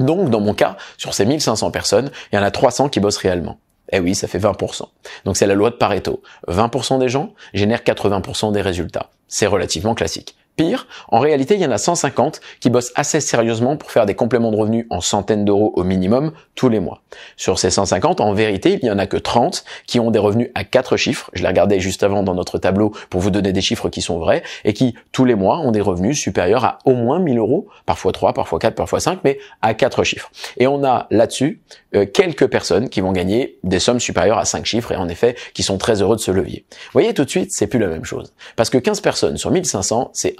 Donc, dans mon cas, sur ces 1500 personnes, il y en a 300 qui bossent réellement. Eh oui, ça fait 20%. Donc c'est la loi de Pareto. 20% des gens génèrent 80% des résultats. C'est relativement classique. Pire, en réalité, il y en a 150 qui bossent assez sérieusement pour faire des compléments de revenus en centaines d'euros au minimum tous les mois. Sur ces 150, en vérité, il n'y en a que 30 qui ont des revenus à 4 chiffres. Je l'ai regardais juste avant dans notre tableau pour vous donner des chiffres qui sont vrais et qui, tous les mois, ont des revenus supérieurs à au moins 1000 euros, parfois 3, parfois 4, parfois 5, mais à 4 chiffres. Et on a là-dessus euh, quelques personnes qui vont gagner des sommes supérieures à 5 chiffres et en effet, qui sont très heureux de ce levier. Vous voyez tout de suite, c'est plus la même chose. Parce que 15 personnes sur 1500, c'est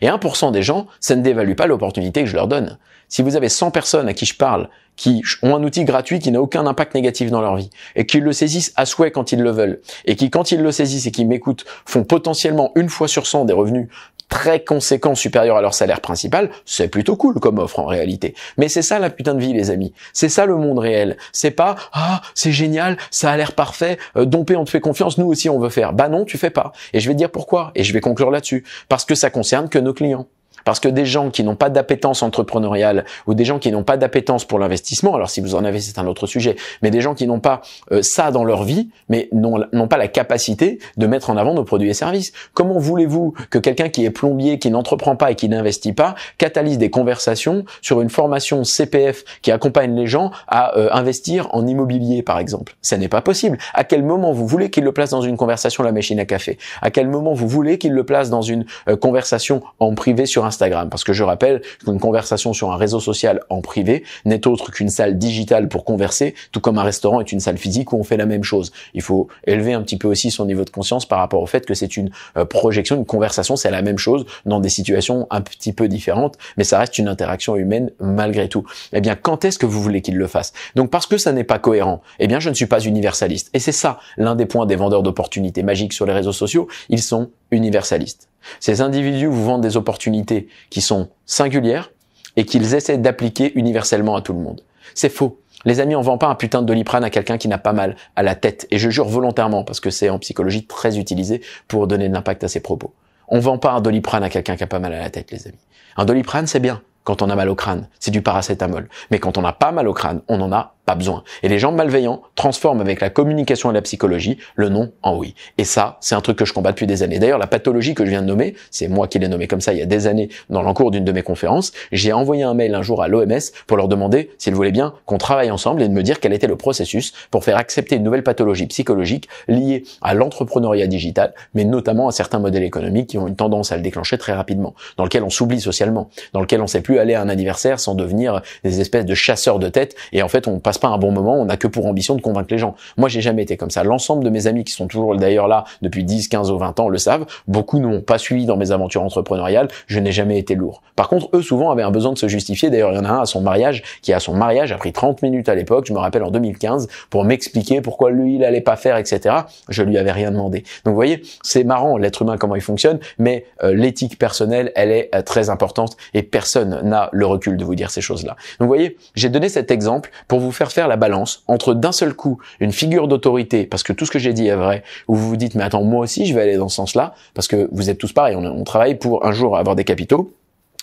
et 1% des gens, ça ne dévalue pas l'opportunité que je leur donne. Si vous avez 100 personnes à qui je parle, qui ont un outil gratuit qui n'a aucun impact négatif dans leur vie, et qui le saisissent à souhait quand ils le veulent, et qui quand ils le saisissent et qui m'écoutent, font potentiellement une fois sur 100 des revenus très conséquent, supérieur à leur salaire principal, c'est plutôt cool comme offre en réalité. Mais c'est ça la putain de vie, les amis. C'est ça le monde réel. C'est pas ah c'est génial, ça a l'air parfait, euh, dompé, on te fait confiance, nous aussi on veut faire. Bah non, tu fais pas. Et je vais dire pourquoi. Et je vais conclure là-dessus parce que ça concerne que nos clients. Parce que des gens qui n'ont pas d'appétence entrepreneuriale ou des gens qui n'ont pas d'appétence pour l'investissement, alors si vous en avez, c'est un autre sujet, mais des gens qui n'ont pas euh, ça dans leur vie, mais n'ont pas la capacité de mettre en avant nos produits et services. Comment voulez-vous que quelqu'un qui est plombier, qui n'entreprend pas et qui n'investit pas, catalyse des conversations sur une formation CPF qui accompagne les gens à euh, investir en immobilier, par exemple Ça n'est pas possible. À quel moment vous voulez qu'il le place dans une conversation la machine à café À quel moment vous voulez qu'il le place dans une euh, conversation en privé sur un Instagram. Parce que je rappelle qu'une conversation sur un réseau social en privé n'est autre qu'une salle digitale pour converser, tout comme un restaurant est une salle physique où on fait la même chose. Il faut élever un petit peu aussi son niveau de conscience par rapport au fait que c'est une euh, projection, une conversation, c'est la même chose dans des situations un petit peu différentes, mais ça reste une interaction humaine malgré tout. Eh bien, quand est-ce que vous voulez qu'il le fasse Donc, parce que ça n'est pas cohérent, eh bien, je ne suis pas universaliste. Et c'est ça l'un des points des vendeurs d'opportunités magiques sur les réseaux sociaux. Ils sont universaliste. Ces individus vous vendent des opportunités qui sont singulières et qu'ils essaient d'appliquer universellement à tout le monde. C'est faux. Les amis, on vend pas un putain de doliprane à quelqu'un qui n'a pas mal à la tête. Et je jure volontairement, parce que c'est en psychologie très utilisé pour donner de l'impact à ses propos. On vend pas un doliprane à quelqu'un qui a pas mal à la tête, les amis. Un doliprane, c'est bien quand on a mal au crâne, c'est du paracétamol. Mais quand on n'a pas mal au crâne, on n'en a pas besoin. Et les gens malveillants transforment avec la communication et la psychologie le nom en oui. Et ça, c'est un truc que je combats depuis des années. D'ailleurs, la pathologie que je viens de nommer, c'est moi qui l'ai nommée comme ça il y a des années dans l'encours d'une de mes conférences, j'ai envoyé un mail un jour à l'OMS pour leur demander s'ils voulaient bien qu'on travaille ensemble et de me dire quel était le processus pour faire accepter une nouvelle pathologie psychologique liée à l'entrepreneuriat digital, mais notamment à certains modèles économiques qui ont une tendance à le déclencher très rapidement, dans lequel on s'oublie socialement, dans lequel on sait plus aller à un anniversaire sans devenir des espèces de chasseurs de tête. Et en fait, on passe pas un bon moment, on a que pour ambition de convaincre les gens. Moi, j'ai jamais été comme ça. L'ensemble de mes amis qui sont toujours d'ailleurs là depuis 10, 15 ou 20 ans le savent. Beaucoup n'ont pas suivi dans mes aventures entrepreneuriales. Je n'ai jamais été lourd. Par contre, eux souvent avaient un besoin de se justifier. D'ailleurs, il y en a un à son mariage qui à son mariage a pris 30 minutes à l'époque. Je me rappelle en 2015 pour m'expliquer pourquoi lui il allait pas faire, etc. Je lui avais rien demandé. Donc, vous voyez, c'est marrant l'être humain comment il fonctionne, mais euh, l'éthique personnelle, elle est euh, très importante et personne n'a le recul de vous dire ces choses-là. Donc vous voyez, j'ai donné cet exemple pour vous faire faire la balance entre d'un seul coup une figure d'autorité, parce que tout ce que j'ai dit est vrai, où vous vous dites mais attends moi aussi je vais aller dans ce sens-là, parce que vous êtes tous pareils, on travaille pour un jour avoir des capitaux,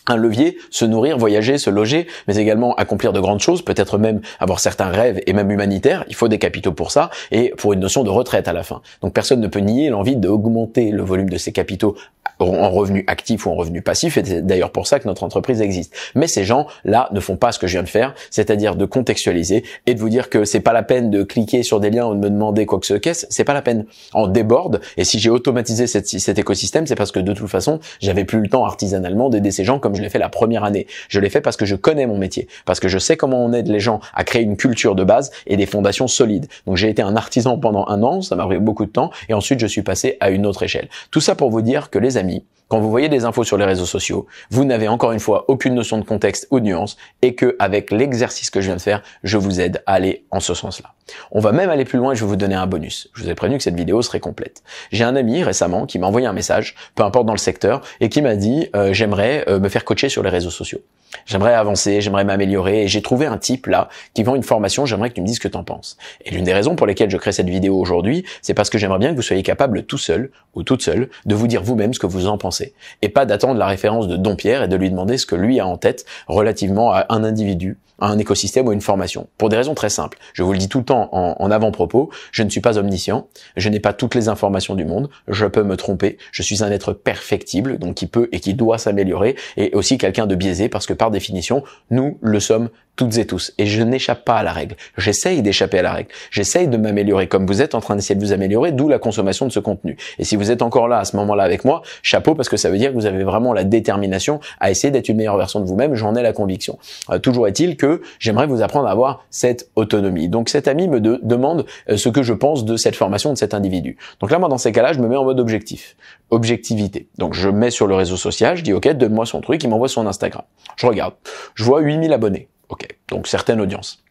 un levier, se nourrir, voyager, se loger, mais également accomplir de grandes choses, peut-être même avoir certains rêves et même humanitaires. Il faut des capitaux pour ça et pour une notion de retraite à la fin. Donc personne ne peut nier l'envie d'augmenter le volume de ces capitaux en revenus actifs ou en revenus passifs, et c'est d'ailleurs pour ça que notre entreprise existe. Mais ces gens-là ne font pas ce que je viens de faire, c'est-à-dire de contextualiser et de vous dire que c'est pas la peine de cliquer sur des liens ou de me demander quoi que ce qu'est, c'est pas la peine. On déborde, et si j'ai automatisé cet écosystème, c'est parce que de toute façon, j'avais plus le temps artisanalement d'aider ces gens comme je l'ai fait la première année. Je l'ai fait parce que je connais mon métier, parce que je sais comment on aide les gens à créer une culture de base et des fondations solides. Donc j'ai été un artisan pendant un an, ça m'a pris beaucoup de temps, et ensuite je suis passé à une autre échelle. Tout ça pour vous dire que les amis, quand vous voyez des infos sur les réseaux sociaux, vous n'avez encore une fois aucune notion de contexte ou de nuance et que avec l'exercice que je viens de faire, je vous aide à aller en ce sens-là. On va même aller plus loin et je vais vous donner un bonus. Je vous ai prévenu que cette vidéo serait complète. J'ai un ami récemment qui m'a envoyé un message, peu importe dans le secteur, et qui m'a dit euh, j'aimerais euh, me faire coacher sur les réseaux sociaux. J'aimerais avancer, j'aimerais m'améliorer et j'ai trouvé un type là qui vend une formation, j'aimerais que tu me dises ce que tu en penses. Et l'une des raisons pour lesquelles je crée cette vidéo aujourd'hui, c'est parce que j'aimerais bien que vous soyez capable tout seul ou toute seule de vous dire vous-même ce que vous en pensez et pas d'attendre la référence de Don Pierre et de lui demander ce que lui a en tête relativement à un individu, à un écosystème ou à une formation. Pour des raisons très simples. Je vous le dis tout le temps en, avant-propos, je ne suis pas omniscient, je n'ai pas toutes les informations du monde, je peux me tromper, je suis un être perfectible, donc qui peut et qui doit s'améliorer, et aussi quelqu'un de biaisé, parce que par définition, nous le sommes toutes et tous. Et je n'échappe pas à la règle. J'essaye d'échapper à la règle. J'essaye de m'améliorer, comme vous êtes en train d'essayer de vous améliorer, d'où la consommation de ce contenu. Et si vous êtes encore là à ce moment-là avec moi, chapeau, parce est-ce que ça veut dire que vous avez vraiment la détermination à essayer d'être une meilleure version de vous-même. J'en ai la conviction. Euh, toujours est-il que j'aimerais vous apprendre à avoir cette autonomie. Donc cet ami me demande euh, ce que je pense de cette formation de cet individu. Donc là, moi, dans ces cas-là, je me mets en mode objectif, objectivité. Donc je mets sur le réseau social, je dis ok, donne-moi son truc, il m'envoie son Instagram. Je regarde, je vois 8000 abonnés. Ok, donc certaines audiences.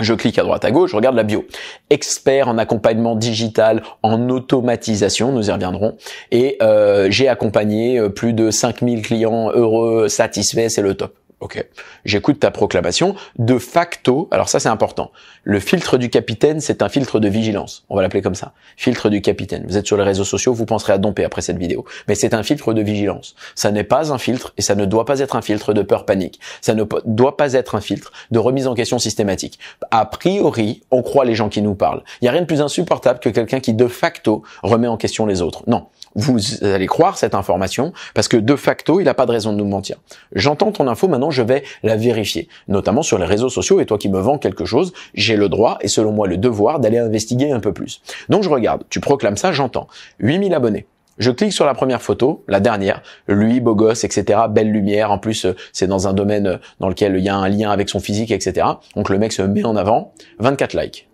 Je clique à droite à gauche, je regarde la bio. Expert en accompagnement digital, en automatisation, nous y reviendrons. Et euh, j'ai accompagné euh, plus de 5000 clients heureux, satisfaits, c'est le top. Ok, j'écoute ta proclamation. De facto, alors ça c'est important, le filtre du capitaine, c'est un filtre de vigilance. On va l'appeler comme ça. Filtre du capitaine. Vous êtes sur les réseaux sociaux, vous penserez à domper après cette vidéo. Mais c'est un filtre de vigilance. Ça n'est pas un filtre et ça ne doit pas être un filtre de peur panique. Ça ne doit pas être un filtre de remise en question systématique. A priori, on croit les gens qui nous parlent. Il n'y a rien de plus insupportable que quelqu'un qui de facto remet en question les autres. Non. Vous allez croire cette information parce que de facto, il n'a pas de raison de nous mentir. J'entends ton info, maintenant je vais la vérifier, notamment sur les réseaux sociaux. Et toi qui me vends quelque chose, j'ai le droit et selon moi le devoir d'aller investiguer un peu plus. Donc je regarde, tu proclames ça, j'entends. 8000 abonnés. Je clique sur la première photo, la dernière, lui, beau gosse, etc., belle lumière, en plus euh, c'est dans un domaine euh, dans lequel il y a un lien avec son physique, etc. Donc le mec se met en avant, 24 likes.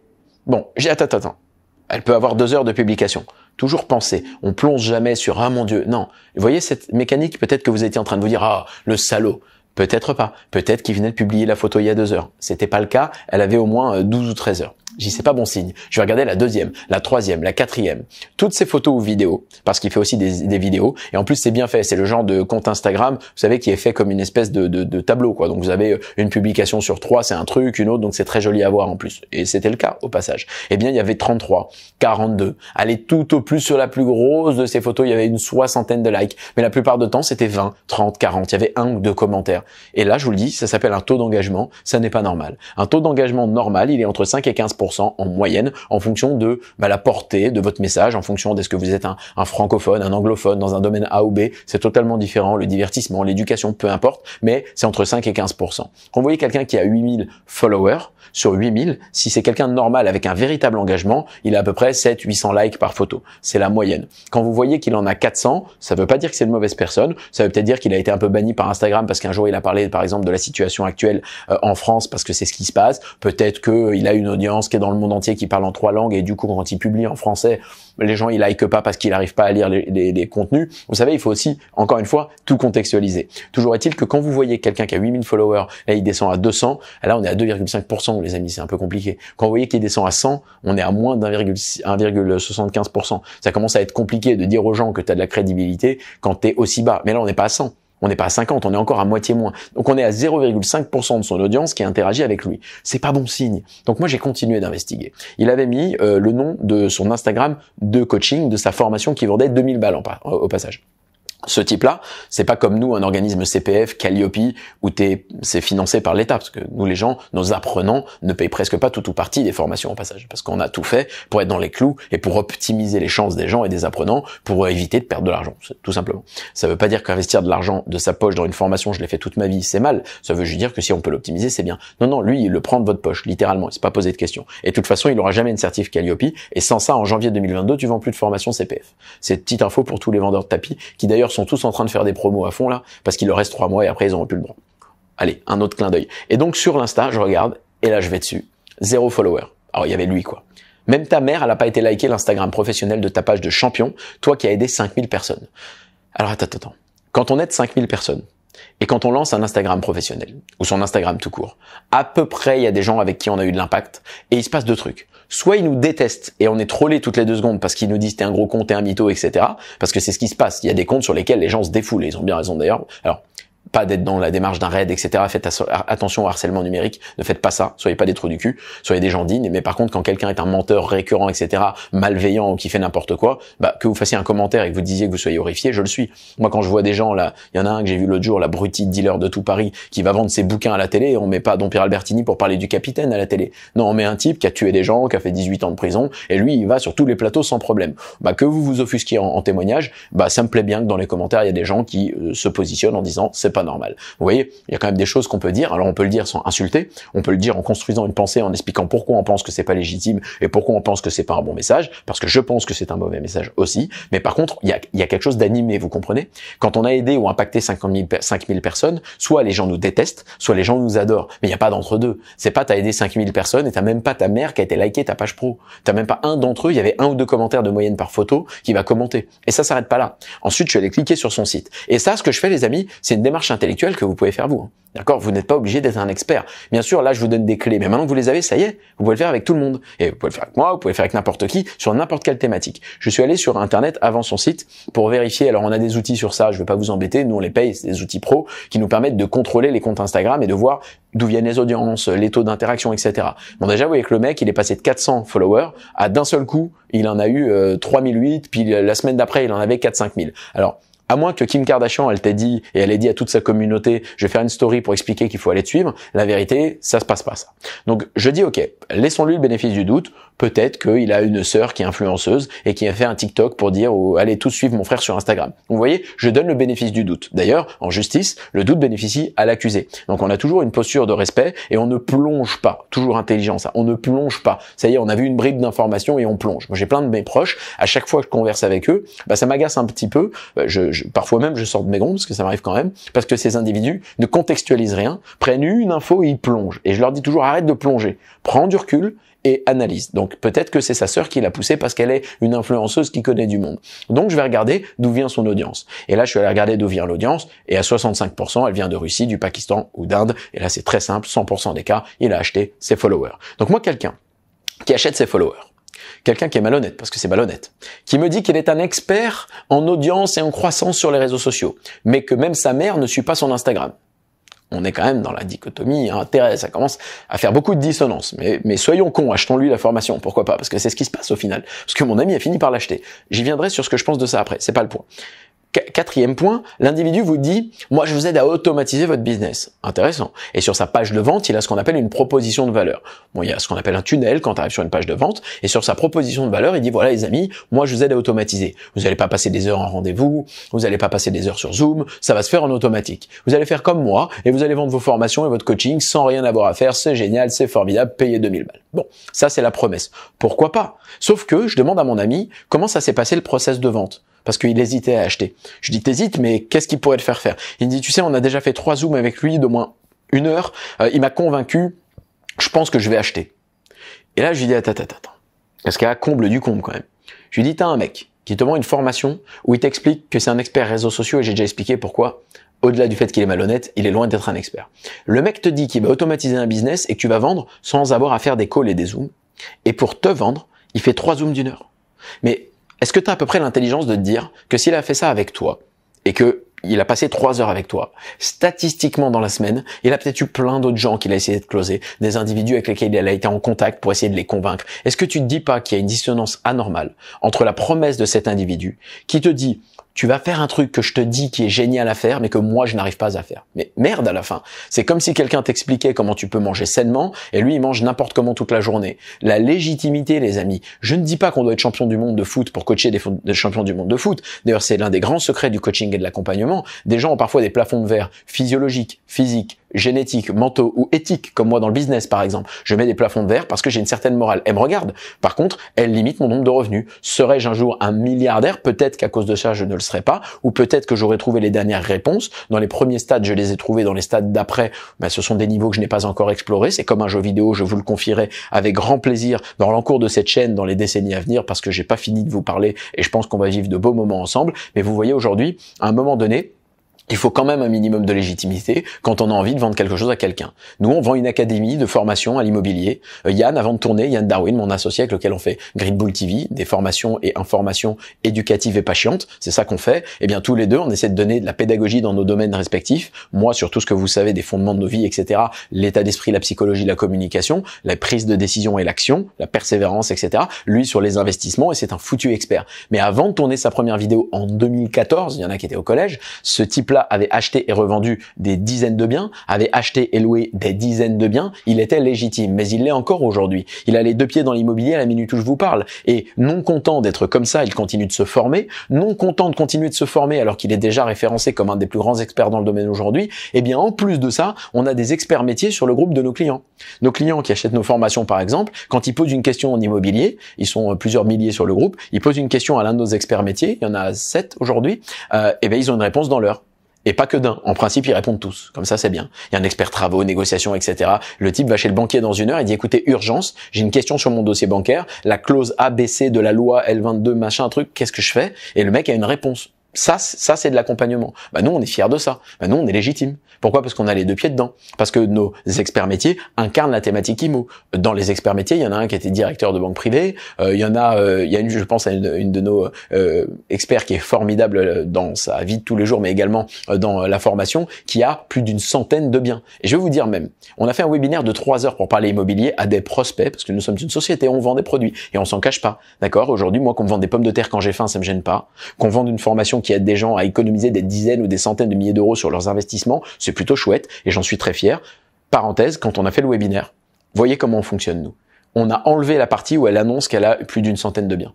Bon, j'ai attends, attends, elle peut avoir deux heures de publication toujours penser. On plonge jamais sur ah mon Dieu. Non. Vous voyez cette mécanique Peut-être que vous étiez en train de vous dire ah le salaud. Peut-être pas. Peut-être qu'il venait de publier la photo il y a deux heures. C'était pas le cas. Elle avait au moins 12 euh, ou 13 heures. J'y sais pas bon signe. Je vais regarder la deuxième, la troisième, la quatrième. Toutes ces photos ou vidéos, parce qu'il fait aussi des, vidéos. Et en plus, c'est bien fait. C'est le genre de compte Instagram, vous savez, qui est fait comme une espèce de, tableau, quoi. Donc vous avez euh, une publication sur trois, c'est un truc, une autre, donc c'est très joli à voir en plus. Et c'était le cas, au passage. Eh bien, il y avait 33, 42. Allez, tout au plus sur la plus grosse de ces photos, il y avait une soixantaine de likes. Mais la plupart de temps, c'était 20, 30, 40. Il y avait un ou deux commentaires. Et là, je vous le dis, ça s'appelle un taux d'engagement. Ça n'est pas normal. Un taux d'engagement normal, il est entre 5 et 15 en moyenne, en fonction de bah, la portée de votre message, en fonction d'est-ce que vous êtes un, francophone, un anglophone, dans un domaine A ou B, c'est totalement différent, le divertissement, l'éducation, peu importe, mais c'est entre 5 et 15%. Quand vous voyez quelqu'un qui a 8000 followers sur 8000, si c'est quelqu'un de normal avec un véritable engagement, il a à peu près 7 800 likes par photo. C'est la moyenne. Quand vous voyez qu'il en a 400, ça veut pas dire que c'est une mauvaise personne, ça veut peut-être dire qu'il a été un peu banni par Instagram parce qu'un jour il a parlé par exemple de la situation actuelle euh, en France parce que c'est ce qui se passe, peut-être qu'il euh, a une audience dans le monde entier qui parle en trois langues et du coup quand il publie en français, les gens ils like pas parce qu'ils n'arrivent pas à lire les, contenus. Vous savez, il faut aussi encore une fois tout contextualiser. Toujours est-il que quand vous voyez quelqu'un qui a 8000 followers, là il descend à 200, là on est à 2,5% les amis, c'est un peu compliqué. Quand vous voyez qu'il descend à 100, on est à moins d'1,75%. Ça commence à être compliqué de dire aux gens que tu as de la crédibilité quand tu es aussi bas. Mais là on n'est pas à 100. On n'est pas à 50, on est encore à moitié moins. Donc on est à 0,5% de son audience qui interagit avec lui. C'est pas bon signe. Donc moi j'ai continué d'investiguer. Il avait mis euh, le nom de son Instagram de coaching, de sa formation qui vendait 2000 balles au passage ce type-là, c'est pas comme nous, un organisme CPF, Calliope, où c'est financé par l'État, parce que nous, les gens, nos apprenants ne payent presque pas tout ou partie des formations en passage, parce qu'on a tout fait pour être dans les clous et pour optimiser les chances des gens et des apprenants pour éviter de perdre de l'argent, tout simplement. Ça veut pas dire qu'investir de l'argent de sa poche dans une formation, je l'ai fait toute ma vie, c'est mal. Ça veut juste dire que si on peut l'optimiser, c'est bien. Non, non, lui, il le prend de votre poche, littéralement, il s'est pas posé de questions. Et de toute façon, il aura jamais une certif Calliope, et sans ça, en janvier 2022, tu vends plus de formation CPF. C'est petite info pour tous les vendeurs de tapis, qui d'ailleurs sont tous en train de faire des promos à fond là, parce qu'il leur reste trois mois et après ils ont plus le droit. Allez, un autre clin d'œil. Et donc sur l'Insta, je regarde, et là je vais dessus. Zéro follower. Alors il y avait lui quoi. Même ta mère, elle n'a pas été likée l'Instagram professionnel de ta page de champion, toi qui as aidé 5000 personnes. Alors attends, attends, attends. Quand on aide 5000 personnes, et quand on lance un Instagram professionnel, ou son Instagram tout court, à peu près il y a des gens avec qui on a eu de l'impact, et il se passe deux trucs soit ils nous détestent et on est trollé toutes les deux secondes parce qu'ils nous disent t'es un gros compte t'es un mytho, etc. Parce que c'est ce qui se passe. Il y a des comptes sur lesquels les gens se défoulent. ils ont bien raison d'ailleurs. Alors, pas d'être dans la démarche d'un raid, etc. Faites attention au harcèlement numérique, ne faites pas ça, soyez pas des trous du cul, soyez des gens dignes, mais par contre, quand quelqu'un est un menteur récurrent, etc., malveillant qui fait n'importe quoi, bah, que vous fassiez un commentaire et que vous disiez que vous soyez horrifié, je le suis. Moi, quand je vois des gens, là, il y en a un que j'ai vu l'autre jour, la brutite dealer de tout Paris, qui va vendre ses bouquins à la télé, on met pas Don Pierre Albertini pour parler du capitaine à la télé. Non, on met un type qui a tué des gens, qui a fait 18 ans de prison, et lui, il va sur tous les plateaux sans problème. Bah, que vous vous offusquiez en, témoignage, bah, ça me plaît bien que dans les commentaires, il y a des gens qui euh, se positionnent en disant, c'est pas normal. Vous voyez, il y a quand même des choses qu'on peut dire. Alors on peut le dire sans insulter, on peut le dire en construisant une pensée, en expliquant pourquoi on pense que c'est pas légitime et pourquoi on pense que c'est pas un bon message, parce que je pense que c'est un mauvais message aussi. Mais par contre, il y a, quelque chose d'animé, vous comprenez Quand on a aidé ou impacté 5000 personnes, soit les gens nous détestent, soit les gens nous adorent. Mais il n'y a pas d'entre-deux. C'est pas t'as aidé 5000 personnes et t'as même pas ta mère qui a été likée ta page pro. T'as même pas un d'entre eux, il y avait un ou deux commentaires de moyenne par photo qui va commenter. Et ça s'arrête pas là. Ensuite, je vais aller cliquer sur son site. Et ça, ce que je fais, les amis, c'est une démarche Intellectuel que vous pouvez faire vous. Hein. D'accord Vous n'êtes pas obligé d'être un expert. Bien sûr, là, je vous donne des clés, mais maintenant que vous les avez, ça y est, vous pouvez le faire avec tout le monde. Et vous pouvez le faire avec moi, vous pouvez le faire avec n'importe qui, sur n'importe quelle thématique. Je suis allé sur Internet avant son site pour vérifier. Alors, on a des outils sur ça, je ne vais pas vous embêter, nous on les paye, c'est des outils pro qui nous permettent de contrôler les comptes Instagram et de voir d'où viennent les audiences, les taux d'interaction, etc. Bon, déjà, vous voyez que le mec, il est passé de 400 followers à d'un seul coup, il en a eu 3008, euh, puis la semaine d'après, il en avait 4-5 Alors, à moins que Kim Kardashian, elle t'ait dit, et elle ait dit à toute sa communauté, je vais faire une story pour expliquer qu'il faut aller te suivre, la vérité, ça se passe pas ça. Donc je dis, ok, laissons-lui le bénéfice du doute, peut-être qu'il a une sœur qui est influenceuse et qui a fait un TikTok pour dire allez tous suivre mon frère sur Instagram. Vous voyez, je donne le bénéfice du doute. D'ailleurs, en justice, le doute bénéficie à l'accusé. Donc on a toujours une posture de respect et on ne plonge pas, toujours intelligent ça, on ne plonge pas. Ça y est, on a vu une bribe d'information et on plonge. Moi j'ai plein de mes proches, à chaque fois que je converse avec eux, bah, ça m'agace un petit peu, bah, je, parfois même je sors de mes gonds, parce que ça m'arrive quand même, parce que ces individus ne contextualisent rien, prennent une info et ils plongent. Et je leur dis toujours arrête de plonger, prends du recul et analyse. Donc peut-être que c'est sa sœur qui l'a poussé parce qu'elle est une influenceuse qui connaît du monde. Donc je vais regarder d'où vient son audience. Et là, je suis allé regarder d'où vient l'audience et à 65%, elle vient de Russie, du Pakistan ou d'Inde. Et là, c'est très simple, 100% des cas, il a acheté ses followers. Donc moi, quelqu'un qui achète ses followers, quelqu'un qui est malhonnête, parce que c'est malhonnête, qui me dit qu'il est un expert en audience et en croissance sur les réseaux sociaux, mais que même sa mère ne suit pas son Instagram on est quand même dans la dichotomie hein, ça commence à faire beaucoup de dissonance. Mais, mais soyons cons, achetons-lui la formation. Pourquoi pas Parce que c'est ce qui se passe au final. Parce que mon ami a fini par l'acheter. J'y viendrai sur ce que je pense de ça après. C'est pas le point. Quatrième point, l'individu vous dit, moi je vous aide à automatiser votre business. Intéressant. Et sur sa page de vente, il a ce qu'on appelle une proposition de valeur. Bon, il y a ce qu'on appelle un tunnel quand tu arrives sur une page de vente. Et sur sa proposition de valeur, il dit, voilà les amis, moi je vous aide à automatiser. Vous n'allez pas passer des heures en rendez-vous, vous n'allez pas passer des heures sur Zoom, ça va se faire en automatique. Vous allez faire comme moi et vous allez vendre vos formations et votre coaching sans rien avoir à faire. C'est génial, c'est formidable, payez 2000 balles. Bon, ça c'est la promesse. Pourquoi pas Sauf que je demande à mon ami, comment ça s'est passé le process de vente parce qu'il hésitait à acheter. Je dis t'hésites, mais qu'est-ce qu'il pourrait te faire faire Il me dit tu sais, on a déjà fait trois zooms avec lui d'au moins une heure. Euh, il m'a convaincu. Je pense que je vais acheter. Et là, je lui dis attends, attends, attends. Parce a comble du comble quand même. Je lui dis t'as un mec qui te vend une formation où il t'explique que c'est un expert réseaux sociaux et j'ai déjà expliqué pourquoi au-delà du fait qu'il est malhonnête, il est loin d'être un expert. Le mec te dit qu'il va automatiser un business et que tu vas vendre sans avoir à faire des calls et des zooms. Et pour te vendre, il fait trois zooms d'une heure. Mais est-ce que tu as à peu près l'intelligence de te dire que s'il a fait ça avec toi et que il a passé trois heures avec toi. Statistiquement dans la semaine, il a peut-être eu plein d'autres gens qu'il a essayé de closer, des individus avec lesquels il a été en contact pour essayer de les convaincre. Est-ce que tu te dis pas qu'il y a une dissonance anormale entre la promesse de cet individu qui te dit tu vas faire un truc que je te dis qui est génial à faire, mais que moi je n'arrive pas à faire. Mais merde à la fin. C'est comme si quelqu'un t'expliquait comment tu peux manger sainement, et lui il mange n'importe comment toute la journée. La légitimité, les amis. Je ne dis pas qu'on doit être champion du monde de foot pour coacher des, champions du monde de foot. D'ailleurs, c'est l'un des grands secrets du coaching et de l'accompagnement. Des gens ont parfois des plafonds de verre physiologiques, physiques, Génétique, mentaux ou éthiques, comme moi dans le business par exemple. Je mets des plafonds de verre parce que j'ai une certaine morale. Elle me regarde. Par contre, elle limite mon nombre de revenus. Serais-je un jour un milliardaire Peut-être qu'à cause de ça, je ne le serai pas. Ou peut-être que j'aurais trouvé les dernières réponses. Dans les premiers stades, je les ai trouvées. Dans les stades d'après, ben, ce sont des niveaux que je n'ai pas encore explorés. C'est comme un jeu vidéo, je vous le confierai avec grand plaisir dans l'encours de cette chaîne dans les décennies à venir parce que j'ai pas fini de vous parler et je pense qu'on va vivre de beaux moments ensemble. Mais vous voyez aujourd'hui, à un moment donné, il faut quand même un minimum de légitimité quand on a envie de vendre quelque chose à quelqu'un. Nous, on vend une académie de formation à l'immobilier. Euh, Yann, avant de tourner, Yann Darwin, mon associé avec lequel on fait Green Bull TV, des formations et informations éducatives et patientes c'est ça qu'on fait. Eh bien, tous les deux, on essaie de donner de la pédagogie dans nos domaines respectifs. Moi, sur tout ce que vous savez des fondements de nos vies, etc., l'état d'esprit, la psychologie, la communication, la prise de décision et l'action, la persévérance, etc. Lui, sur les investissements, et c'est un foutu expert. Mais avant de tourner sa première vidéo en 2014, il y en a qui étaient au collège, ce type-là avait acheté et revendu des dizaines de biens, avait acheté et loué des dizaines de biens, il était légitime, mais il l'est encore aujourd'hui. Il a les deux pieds dans l'immobilier à la minute où je vous parle, et non content d'être comme ça, il continue de se former, non content de continuer de se former alors qu'il est déjà référencé comme un des plus grands experts dans le domaine aujourd'hui, eh bien en plus de ça, on a des experts métiers sur le groupe de nos clients. Nos clients qui achètent nos formations par exemple, quand ils posent une question en immobilier, ils sont euh, plusieurs milliers sur le groupe, ils posent une question à l'un de nos experts métiers, il y en a sept aujourd'hui, euh, eh bien ils ont une réponse dans l'heure. Et pas que d'un. En principe, ils répondent tous. Comme ça, c'est bien. Il y a un expert travaux, négociations, etc. Le type va chez le banquier dans une heure et dit, écoutez, urgence, j'ai une question sur mon dossier bancaire, la clause ABC de la loi L22, machin, truc, qu'est-ce que je fais? Et le mec a une réponse. Ça, ça c'est de l'accompagnement. Bah nous, on est fiers de ça. Bah nous, on est légitime. Pourquoi Parce qu'on a les deux pieds dedans. Parce que nos experts métiers incarnent la thématique IMO. Dans les experts métiers, il y en a un qui était directeur de banque privée. Euh, il y en a, euh, il y a une, je pense une, de nos euh, experts qui est formidable dans sa vie de tous les jours, mais également dans la formation, qui a plus d'une centaine de biens. Et je vais vous dire même, on a fait un webinaire de trois heures pour parler immobilier à des prospects, parce que nous sommes une société, on vend des produits et on s'en cache pas. D'accord Aujourd'hui, moi, qu'on me vende des pommes de terre quand j'ai faim, ça me gêne pas. Qu'on vende une formation qui a des gens à économiser des dizaines ou des centaines de milliers d'euros sur leurs investissements, c'est plutôt chouette et j'en suis très fier. Parenthèse, quand on a fait le webinaire, voyez comment on fonctionne nous. On a enlevé la partie où elle annonce qu'elle a plus d'une centaine de biens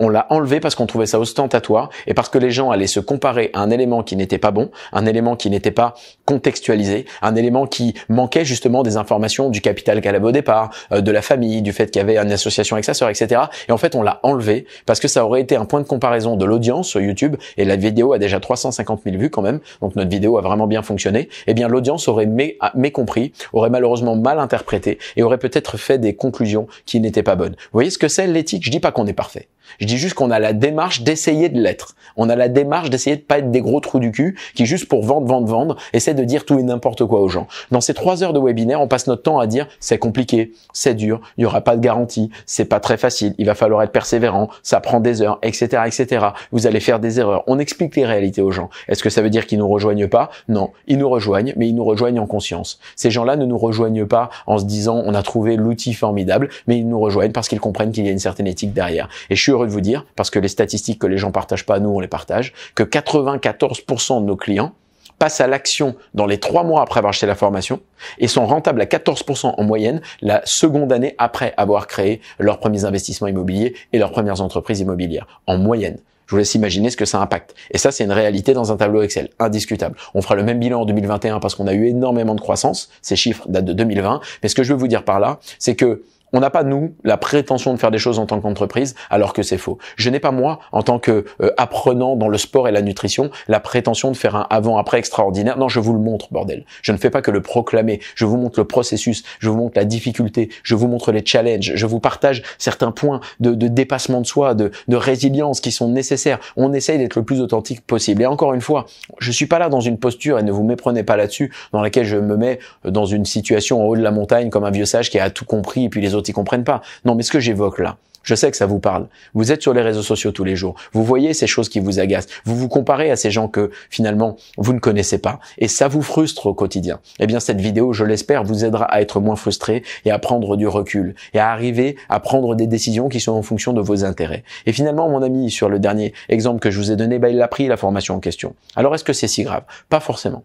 on l'a enlevé parce qu'on trouvait ça ostentatoire et parce que les gens allaient se comparer à un élément qui n'était pas bon, un élément qui n'était pas contextualisé, un élément qui manquait justement des informations du capital qu'elle avait au départ, euh, de la famille, du fait qu'il y avait une association avec sa sœur, etc. Et en fait, on l'a enlevé parce que ça aurait été un point de comparaison de l'audience sur YouTube et la vidéo a déjà 350 000 vues quand même, donc notre vidéo a vraiment bien fonctionné. Eh bien, l'audience aurait mé mécompris, aurait malheureusement mal interprété et aurait peut-être fait des conclusions qui n'étaient pas bonnes. Vous voyez ce que c'est l'éthique Je dis pas qu'on est parfait. Je dis juste qu'on a la démarche d'essayer de l'être. On a la démarche d'essayer de pas être des gros trous du cul qui juste pour vendre, vendre, vendre, essaient de dire tout et n'importe quoi aux gens. Dans ces trois heures de webinaire, on passe notre temps à dire c'est compliqué, c'est dur, il y aura pas de garantie, c'est pas très facile, il va falloir être persévérant, ça prend des heures, etc., etc. Vous allez faire des erreurs. On explique les réalités aux gens. Est-ce que ça veut dire qu'ils nous rejoignent pas Non, ils nous rejoignent, mais ils nous rejoignent en conscience. Ces gens-là ne nous rejoignent pas en se disant on a trouvé l'outil formidable, mais ils nous rejoignent parce qu'ils comprennent qu'il y a une certaine éthique derrière. Et je suis heureux de vous dire, parce que les statistiques que les gens partagent pas à nous, on les partage, que 94% de nos clients passent à l'action dans les trois mois après avoir acheté la formation et sont rentables à 14% en moyenne la seconde année après avoir créé leurs premiers investissements immobiliers et leurs premières entreprises immobilières. En moyenne. Je vous laisse imaginer ce que ça impacte. Et ça, c'est une réalité dans un tableau Excel, indiscutable. On fera le même bilan en 2021 parce qu'on a eu énormément de croissance. Ces chiffres datent de 2020. Mais ce que je veux vous dire par là, c'est que on n'a pas, nous, la prétention de faire des choses en tant qu'entreprise, alors que c'est faux. Je n'ai pas, moi, en tant que euh, apprenant dans le sport et la nutrition, la prétention de faire un avant-après extraordinaire. Non, je vous le montre, bordel. Je ne fais pas que le proclamer. Je vous montre le processus, je vous montre la difficulté, je vous montre les challenges, je vous partage certains points de, dépassement de soi, de, résilience qui sont nécessaires. On essaye d'être le plus authentique possible. Et encore une fois, je suis pas là dans une posture, et ne vous méprenez pas là-dessus, dans laquelle je me mets euh, dans une situation en haut de la montagne comme un vieux sage qui a tout compris et puis les autres, comprennent pas. Non, mais ce que j'évoque là, je sais que ça vous parle. Vous êtes sur les réseaux sociaux tous les jours. Vous voyez ces choses qui vous agacent. Vous vous comparez à ces gens que finalement vous ne connaissez pas et ça vous frustre au quotidien. Eh bien, cette vidéo, je l'espère, vous aidera à être moins frustré et à prendre du recul et à arriver à prendre des décisions qui sont en fonction de vos intérêts. Et finalement, mon ami, sur le dernier exemple que je vous ai donné, bah, il a pris la formation en question. Alors, est-ce que c'est si grave? Pas forcément.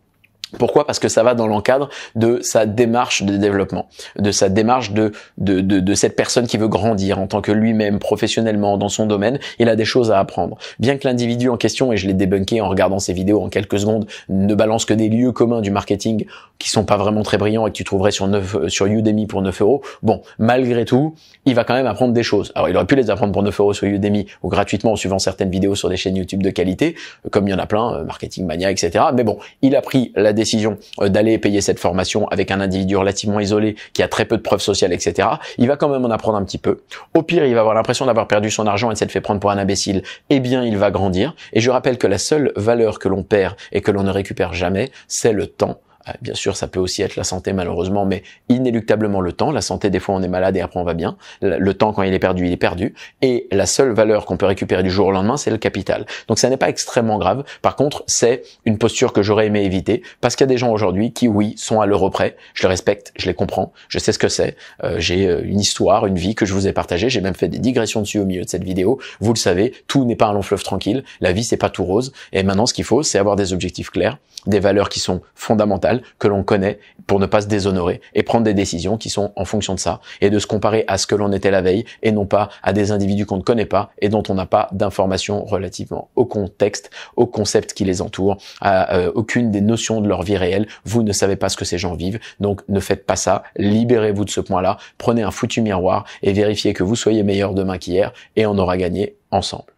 Pourquoi Parce que ça va dans l'encadre de sa démarche de développement, de sa démarche de, de, de, cette personne qui veut grandir en tant que lui-même, professionnellement, dans son domaine, il a des choses à apprendre. Bien que l'individu en question, et je l'ai débunké en regardant ses vidéos en quelques secondes, ne balance que des lieux communs du marketing qui sont pas vraiment très brillants et que tu trouverais sur, neuf euh, sur Udemy pour 9 euros, bon, malgré tout, il va quand même apprendre des choses. Alors il aurait pu les apprendre pour 9 euros sur Udemy ou gratuitement en suivant certaines vidéos sur des chaînes YouTube de qualité, comme il y en a plein, euh, Marketing Mania, etc. Mais bon, il a pris la décision décision euh, d'aller payer cette formation avec un individu relativement isolé qui a très peu de preuves sociales, etc., il va quand même en apprendre un petit peu. Au pire, il va avoir l'impression d'avoir perdu son argent et de s'être fait prendre pour un imbécile. Eh bien, il va grandir. Et je rappelle que la seule valeur que l'on perd et que l'on ne récupère jamais, c'est le temps. Ah, bien sûr, ça peut aussi être la santé malheureusement, mais inéluctablement le temps. La santé, des fois, on est malade et après on va bien. Le temps, quand il est perdu, il est perdu. Et la seule valeur qu'on peut récupérer du jour au lendemain, c'est le capital. Donc ça n'est pas extrêmement grave. Par contre, c'est une posture que j'aurais aimé éviter parce qu'il y a des gens aujourd'hui qui, oui, sont à l'euro près. Je les respecte, je les comprends, je sais ce que c'est. Euh, j'ai euh, une histoire, une vie que je vous ai partagée. J'ai même fait des digressions dessus au milieu de cette vidéo. Vous le savez, tout n'est pas un long fleuve tranquille. La vie, c'est pas tout rose. Et maintenant, ce qu'il faut, c'est avoir des objectifs clairs, des valeurs qui sont fondamentales que l'on connaît pour ne pas se déshonorer et prendre des décisions qui sont en fonction de ça et de se comparer à ce que l'on était la veille et non pas à des individus qu'on ne connaît pas et dont on n'a pas d'informations relativement au contexte, au concept qui les entoure, à euh, aucune des notions de leur vie réelle. Vous ne savez pas ce que ces gens vivent, donc ne faites pas ça. Libérez-vous de ce point-là. Prenez un foutu miroir et vérifiez que vous soyez meilleur demain qu'hier et on aura gagné ensemble.